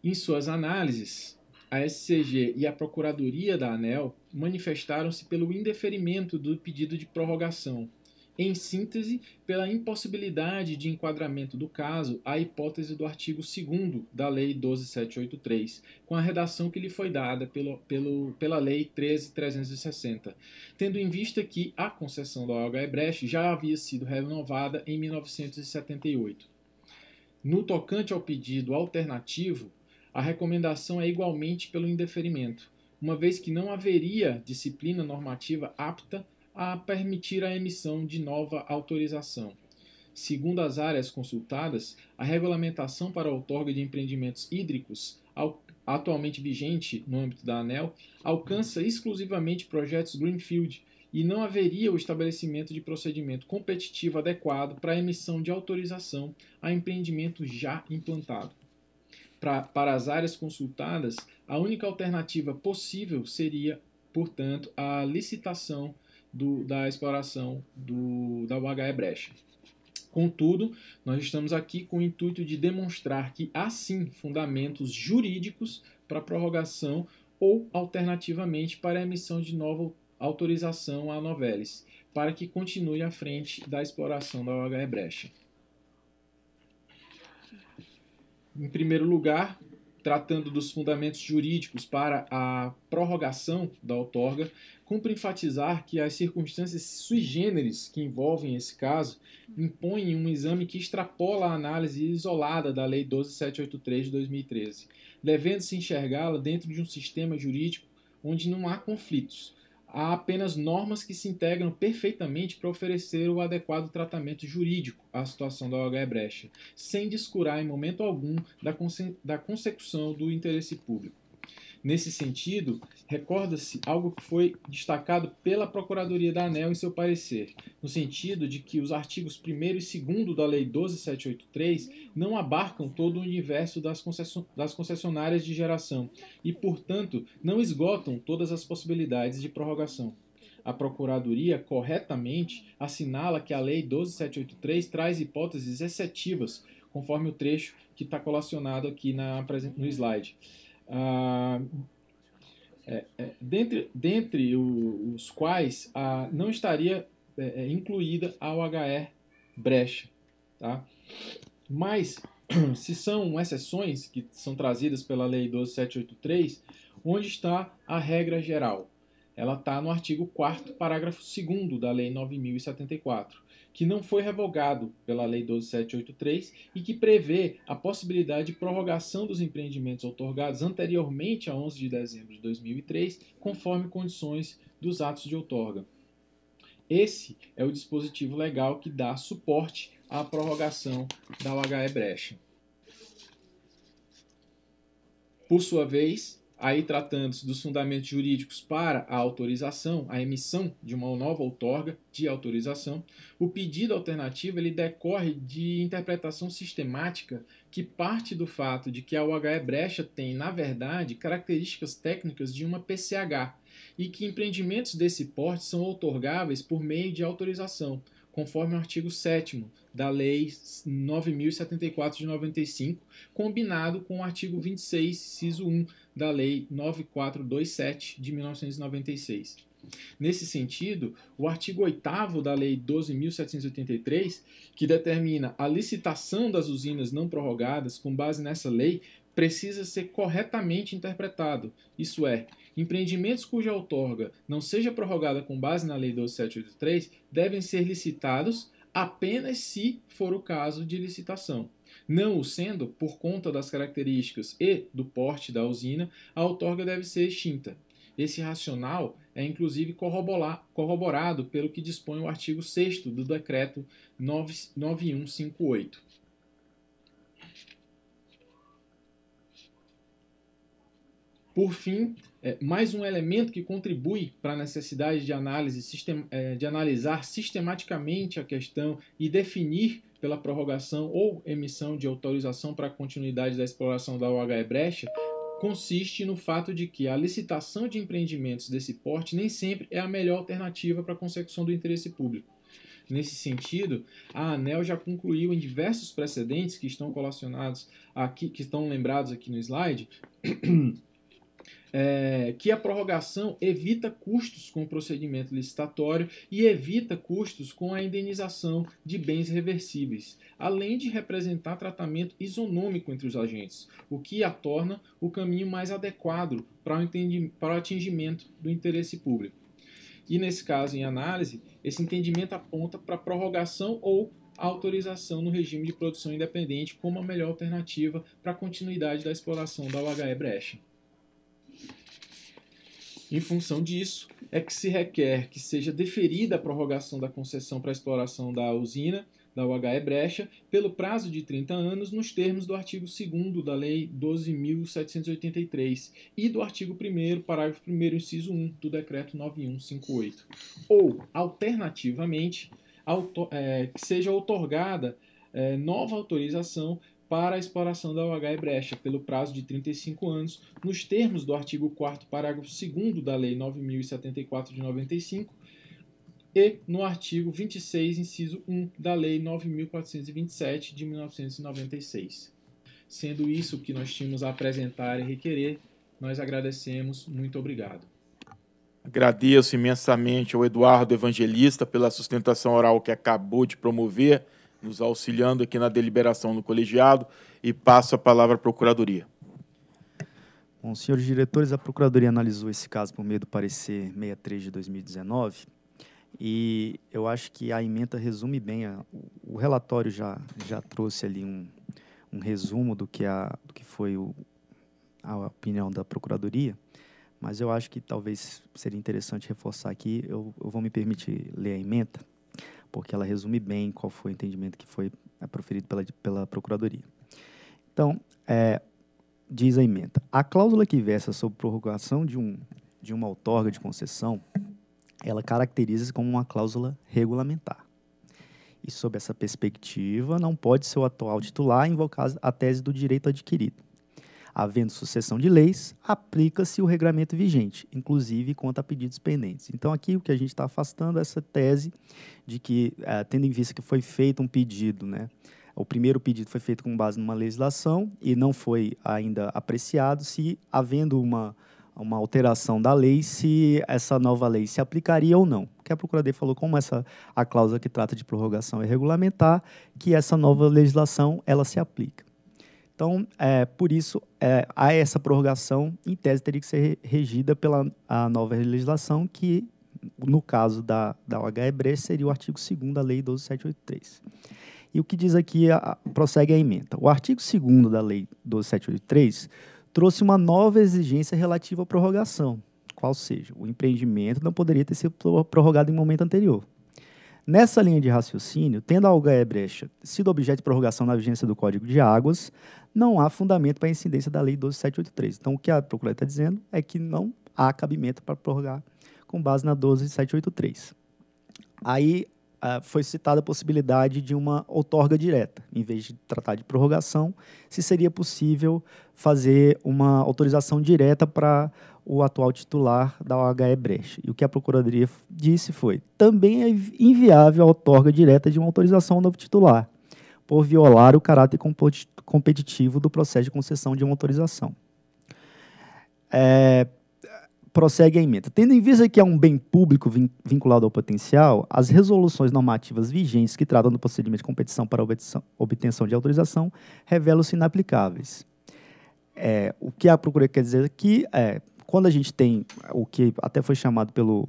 Em suas análises, a SCG e a Procuradoria da ANEL manifestaram-se pelo indeferimento do pedido de prorrogação, em síntese, pela impossibilidade de enquadramento do caso à hipótese do artigo 2 da Lei 12783, com a redação que lhe foi dada pelo, pelo, pela Lei 13360, tendo em vista que a concessão da Olga Brecht já havia sido renovada em 1978. No tocante ao pedido alternativo, a recomendação é igualmente pelo indeferimento, uma vez que não haveria disciplina normativa apta a permitir a emissão de nova autorização. Segundo as áreas consultadas, a regulamentação para a outorga de empreendimentos hídricos, atualmente vigente no âmbito da ANEL, alcança exclusivamente projetos Greenfield e não haveria o estabelecimento de procedimento competitivo adequado para a emissão de autorização a empreendimento já implantado pra, para as áreas consultadas, a única alternativa possível seria, portanto, a licitação do, da exploração do, da UHE Brecha. Contudo, nós estamos aqui com o intuito de demonstrar que há sim fundamentos jurídicos para prorrogação ou, alternativamente, para a emissão de nova autorização à Novelis, para que continue à frente da exploração da UHE Brecha. em primeiro lugar, tratando dos fundamentos jurídicos para a prorrogação da outorga, cumpre enfatizar que as circunstâncias sui generis que envolvem esse caso impõem um exame que extrapola a análise isolada da Lei 12783 de 2013, devendo-se enxergá-la dentro de um sistema jurídico onde não há conflitos, há apenas normas que se integram perfeitamente para oferecer o adequado tratamento jurídico à situação da OHE Brecha, sem descurar em momento algum da, conse da consecução do interesse público. Nesse sentido, recorda-se algo que foi destacado pela Procuradoria da ANEL em seu parecer, no sentido de que os artigos 1 e 2 da Lei 12783 não abarcam todo o universo das, das concessionárias de geração e, portanto, não esgotam todas as possibilidades de prorrogação. A Procuradoria corretamente assinala que a Lei 12783 traz hipóteses excetivas, conforme o trecho que está colacionado aqui na, no slide ah, é, é, dentre, dentre o, os quais não estaria é, é incluída a OHE brecha. Tá? Mas, [CLEARS THROAT] se são exceções que são trazidas pela Lei 12783, onde está a regra geral? Ela está no artigo 4 parágrafo 2 da Lei 9074 que não foi revogado pela Lei 12783 e que prevê a possibilidade de prorrogação dos empreendimentos outorgados anteriormente a 11 de dezembro de 2003, conforme condições dos atos de outorga. Esse é o dispositivo legal que dá suporte à prorrogação da UHE Brecha. Por sua vez, Aí, tratando-se dos fundamentos jurídicos para a autorização, a emissão de uma nova outorga de autorização, o pedido alternativo ele decorre de interpretação sistemática que parte do fato de que a UHE Brecha tem, na verdade, características técnicas de uma PCH e que empreendimentos desse porte são outorgáveis por meio de autorização, conforme o artigo 7 da Lei 9074 de 95, combinado com o artigo 26, inciso 1 da Lei 9427 de 1996. Nesse sentido, o artigo 8 da Lei 12.783, que determina a licitação das usinas não prorrogadas com base nessa lei, precisa ser corretamente interpretado. Isso é, empreendimentos cuja outorga não seja prorrogada com base na Lei 12783 devem ser licitados apenas se for o caso de licitação. Não o sendo, por conta das características e do porte da usina, a outorga deve ser extinta. Esse racional é inclusive corroborado pelo que dispõe o artigo 6 do Decreto 9158. Por fim, é, mais um elemento que contribui para a necessidade de, análise, é, de analisar sistematicamente a questão e definir pela prorrogação ou emissão de autorização para a continuidade da exploração da UHE Brecha consiste no fato de que a licitação de empreendimentos desse porte nem sempre é a melhor alternativa para a consecução do interesse público. Nesse sentido, a ANEL já concluiu em diversos precedentes que estão colacionados aqui, que estão lembrados aqui no slide, é, que a prorrogação evita custos com o procedimento licitatório e evita custos com a indenização de bens reversíveis, além de representar tratamento isonômico entre os agentes, o que a torna o caminho mais adequado para o, para o atingimento do interesse público. E nesse caso, em análise, esse entendimento aponta para prorrogação ou autorização no regime de produção independente como a melhor alternativa para a continuidade da exploração da UHE Brecha. Em função disso, é que se requer que seja deferida a prorrogação da concessão para a exploração da usina da UHE Brecha pelo prazo de 30 anos nos termos do artigo 2 da Lei 12.783 e do artigo 1 parágrafo 1 inciso 1 do Decreto 9158. Ou, alternativamente, auto, é, que seja otorgada é, nova autorização para a exploração da UH e brecha pelo prazo de 35 anos, nos termos do artigo 4 parágrafo 2 da Lei 9074 de 95 e no artigo 26, inciso 1 da Lei 9427 de 1996. Sendo isso o que nós tínhamos a apresentar e requerer, nós agradecemos, muito obrigado. Agradeço imensamente ao Eduardo Evangelista pela sustentação oral que acabou de promover nos auxiliando aqui na deliberação do colegiado e passo a palavra à Procuradoria. Bom, senhores diretores, a Procuradoria analisou esse caso por meio do parecer 63 de 2019 e eu acho que a emenda resume bem, a, o relatório já, já trouxe ali um, um resumo do que, a, do que foi o, a opinião da Procuradoria, mas eu acho que talvez seria interessante reforçar aqui, eu, eu vou me permitir ler a emenda porque ela resume bem qual foi o entendimento que foi proferido pela, pela Procuradoria. Então, é, diz a emenda: a cláusula que versa sobre prorrogação de, um, de uma outorga de concessão, ela caracteriza-se como uma cláusula regulamentar. E sob essa perspectiva, não pode seu atual titular invocar a tese do direito adquirido Havendo sucessão de leis, aplica-se o regulamento vigente, inclusive quanto a pedidos pendentes. Então, aqui o que a gente está afastando é essa tese de que, eh, tendo em vista que foi feito um pedido, né, o primeiro pedido foi feito com base numa legislação e não foi ainda apreciado, se havendo uma, uma alteração da lei, se essa nova lei se aplicaria ou não. Porque a Procuradoria falou como essa, a cláusula que trata de prorrogação é regulamentar, que essa nova legislação ela se aplica. Então, é, por isso, é, há essa prorrogação, em tese, teria que ser regida pela a nova legislação, que, no caso da, da OHEB, seria o artigo 2 da Lei 12783. E o que diz aqui, a, prossegue a emenda. O artigo 2 da Lei 12783 trouxe uma nova exigência relativa à prorrogação, qual seja, o empreendimento não poderia ter sido prorrogado em momento anterior. Nessa linha de raciocínio, tendo a alga ebrecha sido objeto de prorrogação na vigência do Código de Águas, não há fundamento para a incidência da Lei 12783. Então, o que a Procuradoria está dizendo é que não há cabimento para prorrogar com base na 12783. Aí uh, foi citada a possibilidade de uma outorga direta. Em vez de tratar de prorrogação, se seria possível fazer uma autorização direta para o atual titular da OHE é Brecht. E o que a Procuradoria disse foi: também é inviável a outorga direta de uma autorização ao novo titular, por violar o caráter competitivo do processo de concessão de uma autorização. É, prossegue a emenda. Tendo em vista que é um bem público vinculado ao potencial, as resoluções normativas vigentes que tratam do procedimento de competição para obtenção de autorização revelam-se inaplicáveis. É, o que a procura quer dizer aqui é quando a gente tem o que até foi chamado pelo,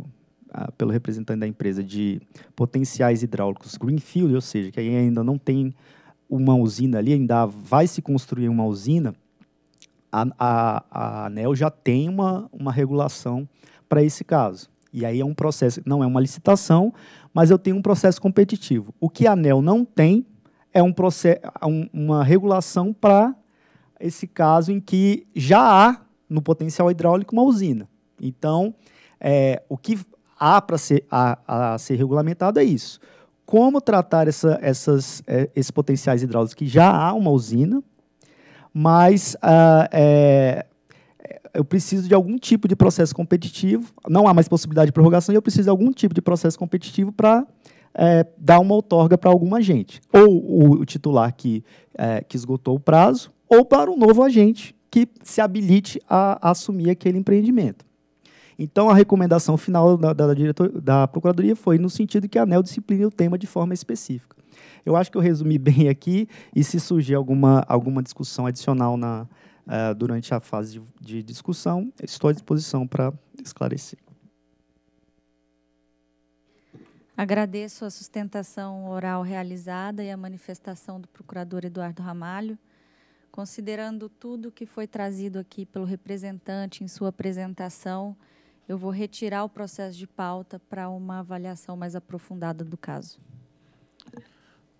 ah, pelo representante da empresa de potenciais hidráulicos greenfield, ou seja, que ainda não tem uma usina ali, ainda vai se construir uma usina, a, a, a ANEL já tem uma, uma regulação para esse caso. E aí é um processo, não é uma licitação, mas eu tenho um processo competitivo. O que a ANEL não tem é um processo, um, uma regulação para esse caso em que já há no potencial hidráulico uma usina. Então, é, o que há para ser, a, a ser regulamentado é isso. Como tratar essa, essas, é, esses potenciais hidráulicos que já há uma usina, mas ah, é, eu preciso de algum tipo de processo competitivo, não há mais possibilidade de prorrogação, e eu preciso de algum tipo de processo competitivo para é, dar uma outorga para algum agente. Ou o, o titular que, é, que esgotou o prazo, ou para um novo agente que se habilite a, a assumir aquele empreendimento. Então, a recomendação final da, da, diretor, da Procuradoria foi no sentido que a ANEL discipline o tema de forma específica. Eu acho que eu resumi [LAUGHS] bem aqui, e se surgir alguma, alguma discussão adicional na, uh, durante a fase de, de discussão, estou à disposição para esclarecer. Agradeço a sustentação oral realizada e a manifestação do procurador Eduardo Ramalho. Considerando tudo que foi trazido aqui pelo representante em sua apresentação, eu vou retirar o processo de pauta para uma avaliação mais aprofundada do caso.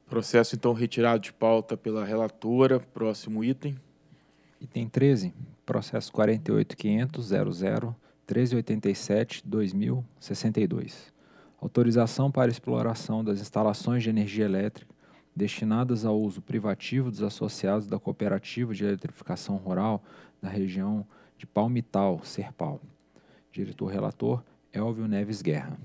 Processo, então, retirado de pauta pela relatora. Próximo item. Item 13, processo 48.500.00.1387.2062. Autorização para exploração das instalações de energia elétrica destinadas ao uso privativo dos associados da Cooperativa de Eletrificação Rural da região de Palmital, Serpal. Diretor-relator Elvio Neves Guerra.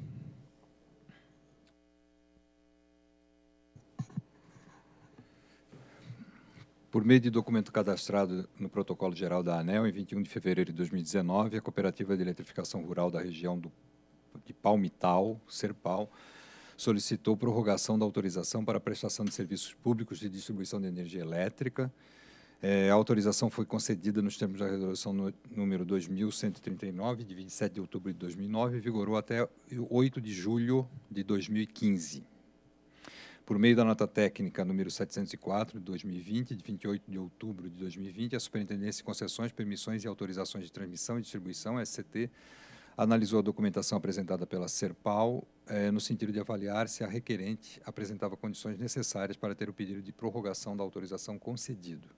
Por meio de documento cadastrado no Protocolo Geral da ANEL, em 21 de fevereiro de 2019, a Cooperativa de Eletrificação Rural da região do, de Palmital, Serpal, solicitou prorrogação da autorização para prestação de serviços públicos de distribuição de energia elétrica. É, a autorização foi concedida nos termos da resolução no, número 2139, de 27 de outubro de 2009, e vigorou até 8 de julho de 2015. Por meio da nota técnica número 704 de 2020, de 28 de outubro de 2020, a Superintendência de Concessões, Permissões e Autorizações de Transmissão e Distribuição, SCT, analisou a documentação apresentada pela Serpal eh, no sentido de avaliar se a requerente apresentava condições necessárias para ter o pedido de prorrogação da autorização concedido.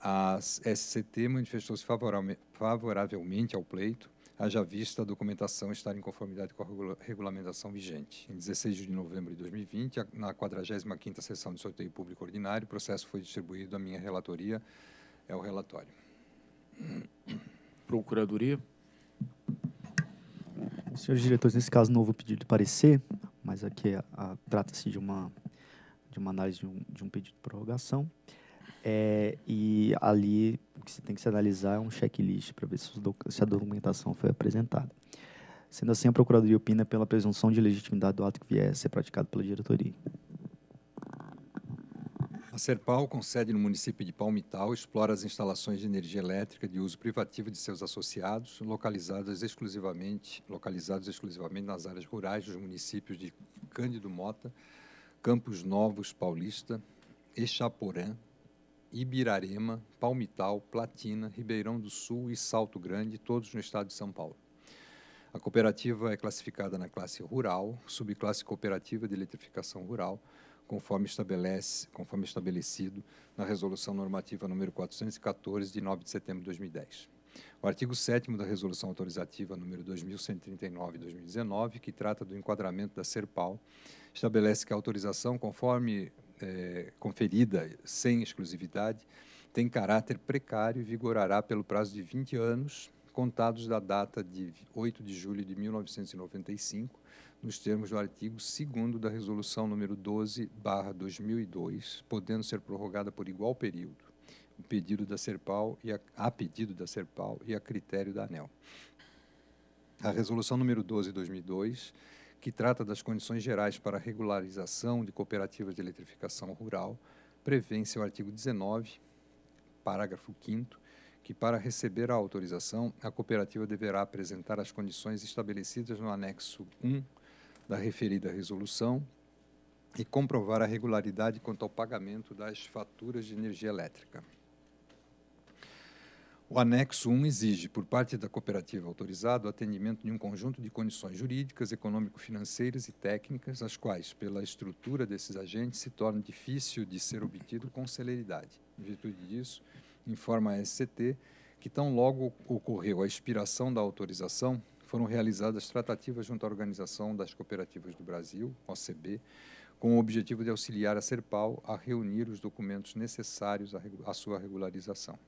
A SCT manifestou-se favoravelmente ao pleito, haja vista a documentação estar em conformidade com a regulamentação vigente. Em 16 de novembro de 2020, na 45ª sessão de sorteio público ordinário, o processo foi distribuído à minha relatoria, é o relatório. Procuradoria. Senhores diretores, nesse caso não vou pedir de parecer, mas aqui é trata-se de uma, de uma análise de um, de um pedido de prorrogação. É, e ali o que você tem que se analisar é um checklist para ver se, se, a documentação foi apresentada. Sendo assim, a Procuradoria opina pela presunção de legitimidade do ato que vier a ser praticado pela diretoria. Serpal, com sede no município de Palmital, explora as instalações de energia elétrica de uso privativo de seus associados, localizadas exclusivamente, localizados exclusivamente nas áreas rurais dos municípios de Cândido Mota, Campos Novos Paulista, Echaporã, Ibirarema, Palmital, Platina, Ribeirão do Sul e Salto Grande, todos no estado de São Paulo. A cooperativa é classificada na classe rural, subclasse cooperativa de eletrificação rural, conforme, estabelece, conforme estabelecido na Resolução Normativa número 414, de 9 de setembro de 2010. O artigo 7 da Resolução Autorizativa número 2139-2019, que trata do enquadramento da SERPAL, estabelece que a autorização, conforme é, conferida sem exclusividade, tem caráter precário e vigorará pelo prazo de 20 anos, contados da data de 8 de julho de 1995, nos termos do artigo 2 da Resolução número 12/2002, podendo ser prorrogada por igual período, o pedido da Serpal e a, a pedido da Serpal e a critério da ANEL. A Resolução número 12/2002, que trata das condições gerais para a regularização de cooperativas de eletrificação rural, prevê em seu artigo 19, parágrafo 5 que para receber a autorização, a cooperativa deverá apresentar as condições estabelecidas no anexo 1 da referida resolução e comprovar a regularidade quanto ao pagamento das faturas de energia elétrica. O anexo 1 exige, por parte da cooperativa autorizada, o atendimento de um conjunto de condições jurídicas, econômico-financeiras e técnicas, as quais, pela estrutura desses agentes, se torna difícil de ser obtido com celeridade. Em virtude disso, informa a SCT que tão logo ocorreu a expiração da autorização, foram realizadas tratativas junto à Organização das Cooperativas do Brasil, OCB, com o objetivo de auxiliar a Serpal a reunir os documentos necessários à sua regularização.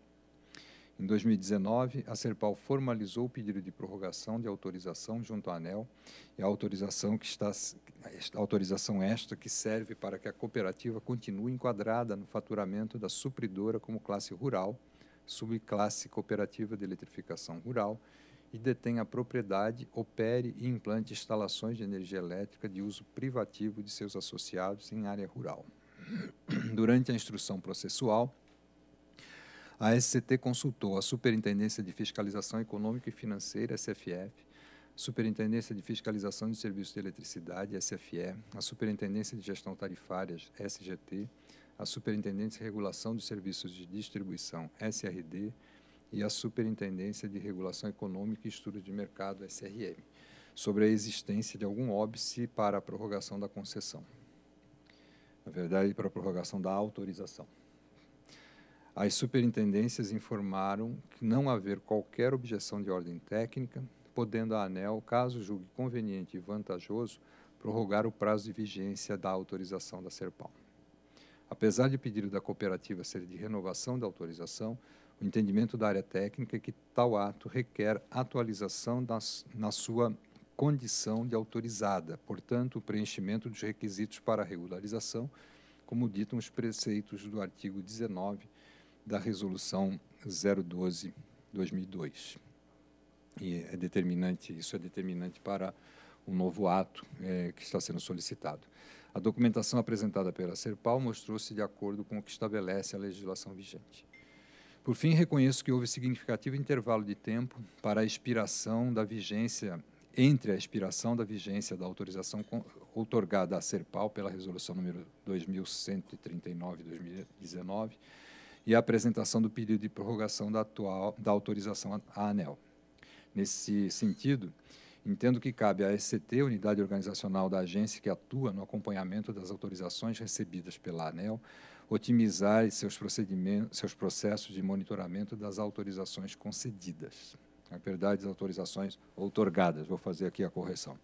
Em 2019, a Serpal formalizou o pedido de prorrogação de autorização junto à ANEL, e a autorização, que está, a autorização esta que serve para que a cooperativa continue enquadrada no faturamento da supridora como classe rural, subclasse cooperativa de eletrificação rural, e detém a propriedade, opere e implante instalações de energia elétrica de uso privativo de seus associados em área rural. [CLEARS THROAT] Durante a instrução processual, a SCT consultou a Superintendência de Fiscalização Econômica e Financeira, SFF, Superintendência de Fiscalização de Serviços de Eletricidade, SFE, a Superintendência de Gestão Tarifária, SGT, a Superintendência de Regulação de Serviços de Distribuição, SRD, e a Superintendência de Regulação Econômica e Estudo de Mercado, SRM, sobre a existência de algum óbice para a prorrogação da concessão. Na verdade, para a prorrogação da autorização. As superintendências informaram que não haver qualquer objeção de ordem técnica, podendo a ANEL, caso julgue conveniente e vantajoso, prorrogar o prazo de vigência da autorização da SERPAL. Apesar de pedido da cooperativa ser de renovação da autorização, o entendimento da área técnica é que tal ato requer atualização das, na sua condição de autorizada, portanto, o preenchimento dos requisitos para regularização, como ditam os preceitos do artigo 19 da Resolução 012-2002. E é determinante, isso é determinante para o um novo ato é, que está sendo solicitado. A documentação apresentada pela Serpal mostrou-se de acordo com o que estabelece a legislação vigente. Por fim, reconheço que houve significativo intervalo de tempo para a expiração da vigência, entre a expiração da vigência da autorização outorgada à SERPAL pela resolução número 2139-2019 e a apresentação do pedido de prorrogação da, atual, da autorização à ANEL. Nesse sentido, entendo que cabe à SCT, unidade organizacional da agência que atua no acompanhamento das autorizações recebidas pela ANEL, otimizar seus, procedimentos, seus processos de monitoramento das autorizações concedidas. Na verdade, as autorizações outorgadas, vou fazer aqui a correção.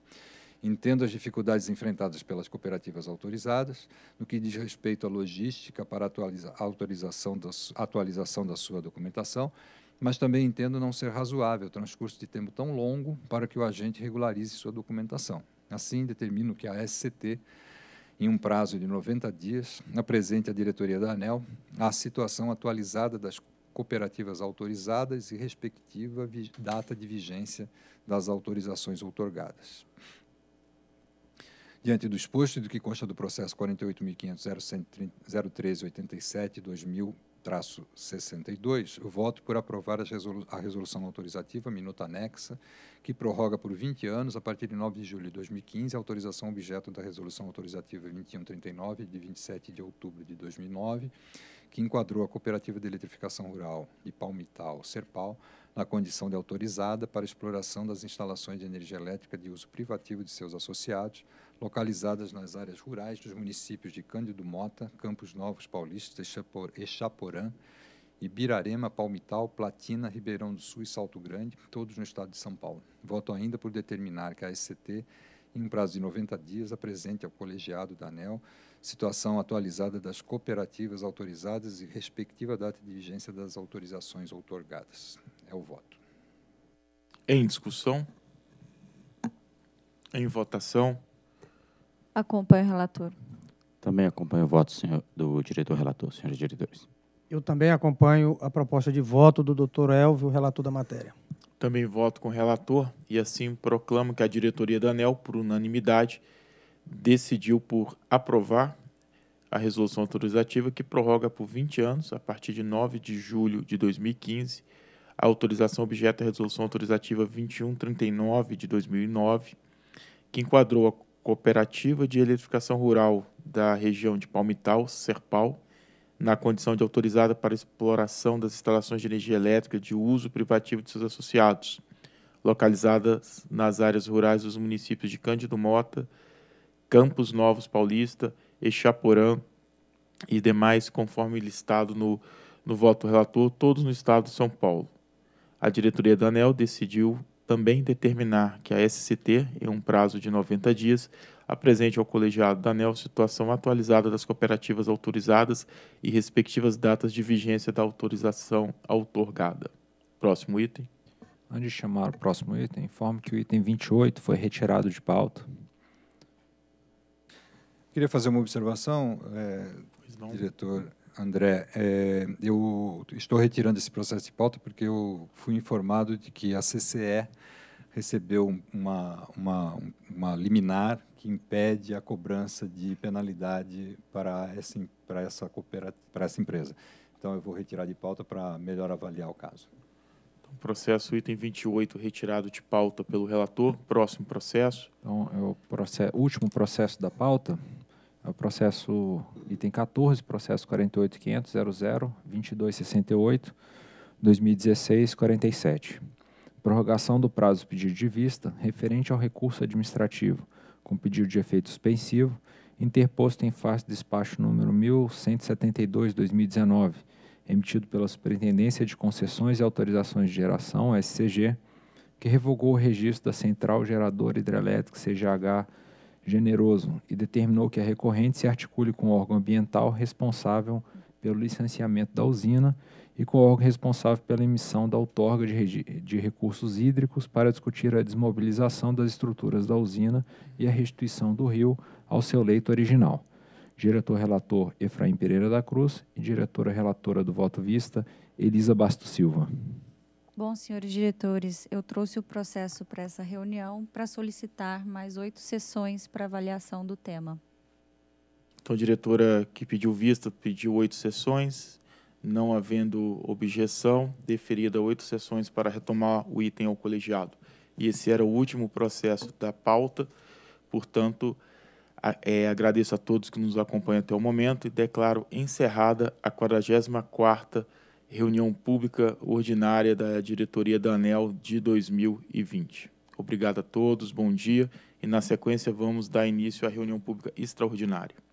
Entendo as dificuldades enfrentadas pelas cooperativas autorizadas no que diz respeito à logística para atualiza, autorização da, atualização da sua documentação, mas também entendo não ser razoável o transcurso de tempo tão longo para que o agente regularize sua documentação. Assim, determino que a SCT em um prazo de 90 dias, apresente à diretoria da ANEL a situação atualizada das cooperativas autorizadas e respectiva data de vigência das autorizações outorgadas. Diante do exposto e do que consta do processo 48.500.013.87.2000, traço 62, voto por aprovar a resolução autorizativa, minuta anexa, que prorroga por 20 anos, a partir de 9 de julho de 2015, a autorização objeto da resolução autorizativa 2139, de 27 de outubro de 2009, que enquadrou a Cooperativa de Eletrificação Rural de Palmital, Serpal, na condição de autorizada para exploração das instalações de energia elétrica de uso privativo de seus associados, localizadas nas áreas rurais dos municípios de Cândido Mota, Campos Novos Paulista, Echaporã, Ibirarema, Palmital, Platina, Ribeirão do Sul e Salto Grande, todos no estado de São Paulo. Voto ainda por determinar que a SCT, em um prazo de 90 dias, apresente ao colegiado da ANEL situação atualizada das cooperativas autorizadas e respectiva data de vigência das autorizações outorgadas. É o voto. Em discussão? Em votação? Acompanho o relator. Também acompanho o voto senhor, do diretor relator, senhores diretores. Eu também acompanho a proposta de voto do doutor Elvio, relator da matéria. Também voto com o relator e assim proclamo que a diretoria da ANEL, por unanimidade, decidiu por aprovar a resolução autorizativa que prorroga por 20 anos, a partir de 9 de julho de 2015, a autorização objeto da resolução autorizativa 2139 de 2009, que enquadrou Cooperativa de Eletrificação Rural da região de Palmital, Serpal, na condição de autorizada para exploração das instalações de energia elétrica de uso privativo de seus associados, localizadas nas áreas rurais dos municípios de Cândido Mota, Campos Novos Paulista, Echaporã e demais, conforme listado no, no voto relator, todos no estado de São Paulo. A diretoria da ANEL decidiu também determinar que a SCT, em um prazo de 90 dias, apresente ao colegiado da ANEL situação atualizada das cooperativas autorizadas e respectivas datas de vigência da autorização outorgada. Próximo item. Antes de chamar o próximo item, informe que o item 28 foi retirado de pauta. Queria fazer uma observação, é, diretor André. É, eu estou retirando esse processo de pauta porque eu fui informado de que a CCE recebeu uma, uma, uma liminar que impede a cobrança de penalidade para essa, para essa, para essa empresa. Então, eu vou retirar de pauta para melhor avaliar o caso. Então, processo item 28, retirado de pauta pelo relator. Próximo processo. Então, é o processo, último processo da pauta. É o processo item 14, processo 48.500.00.2268, 2016-47. Prorrogação do prazo do pedido de vista referente ao recurso administrativo com pedido de efeito suspensivo, interposto em face do despacho número 1172-2019, emitido pela Superintendência de Concessões e Autorizações de Geração, SCG, que revogou o registro da Central Geradora Hidrelétrica CGH generoso e determinou que a recorrente se articule com o órgão ambiental responsável pelo licenciamento da usina e com o órgão responsável pela emissão da outorga de, de, recursos hídricos para discutir a desmobilização das estruturas da usina e a restituição do rio ao seu leito original. Diretor-relator Efraim Pereira da Cruz e diretora-relatora do Voto Vista, Elisa Basto Silva. Bom, senhores diretores, eu trouxe o processo para essa reunião para solicitar mais oito sessões para avaliação do tema. Então, a diretora que pediu vista pediu oito sessões, não havendo objeção, deferida oito sessões para retomar o item ao colegiado. E esse era o último processo da pauta, portanto, a, é, agradeço a todos que nos acompanham até o momento e declaro encerrada a 44 quarta reunião pública ordinária da diretoria da ANEL de 2020. Obrigado a todos, bom dia, e na sequência vamos dar início à reunião pública extraordinária.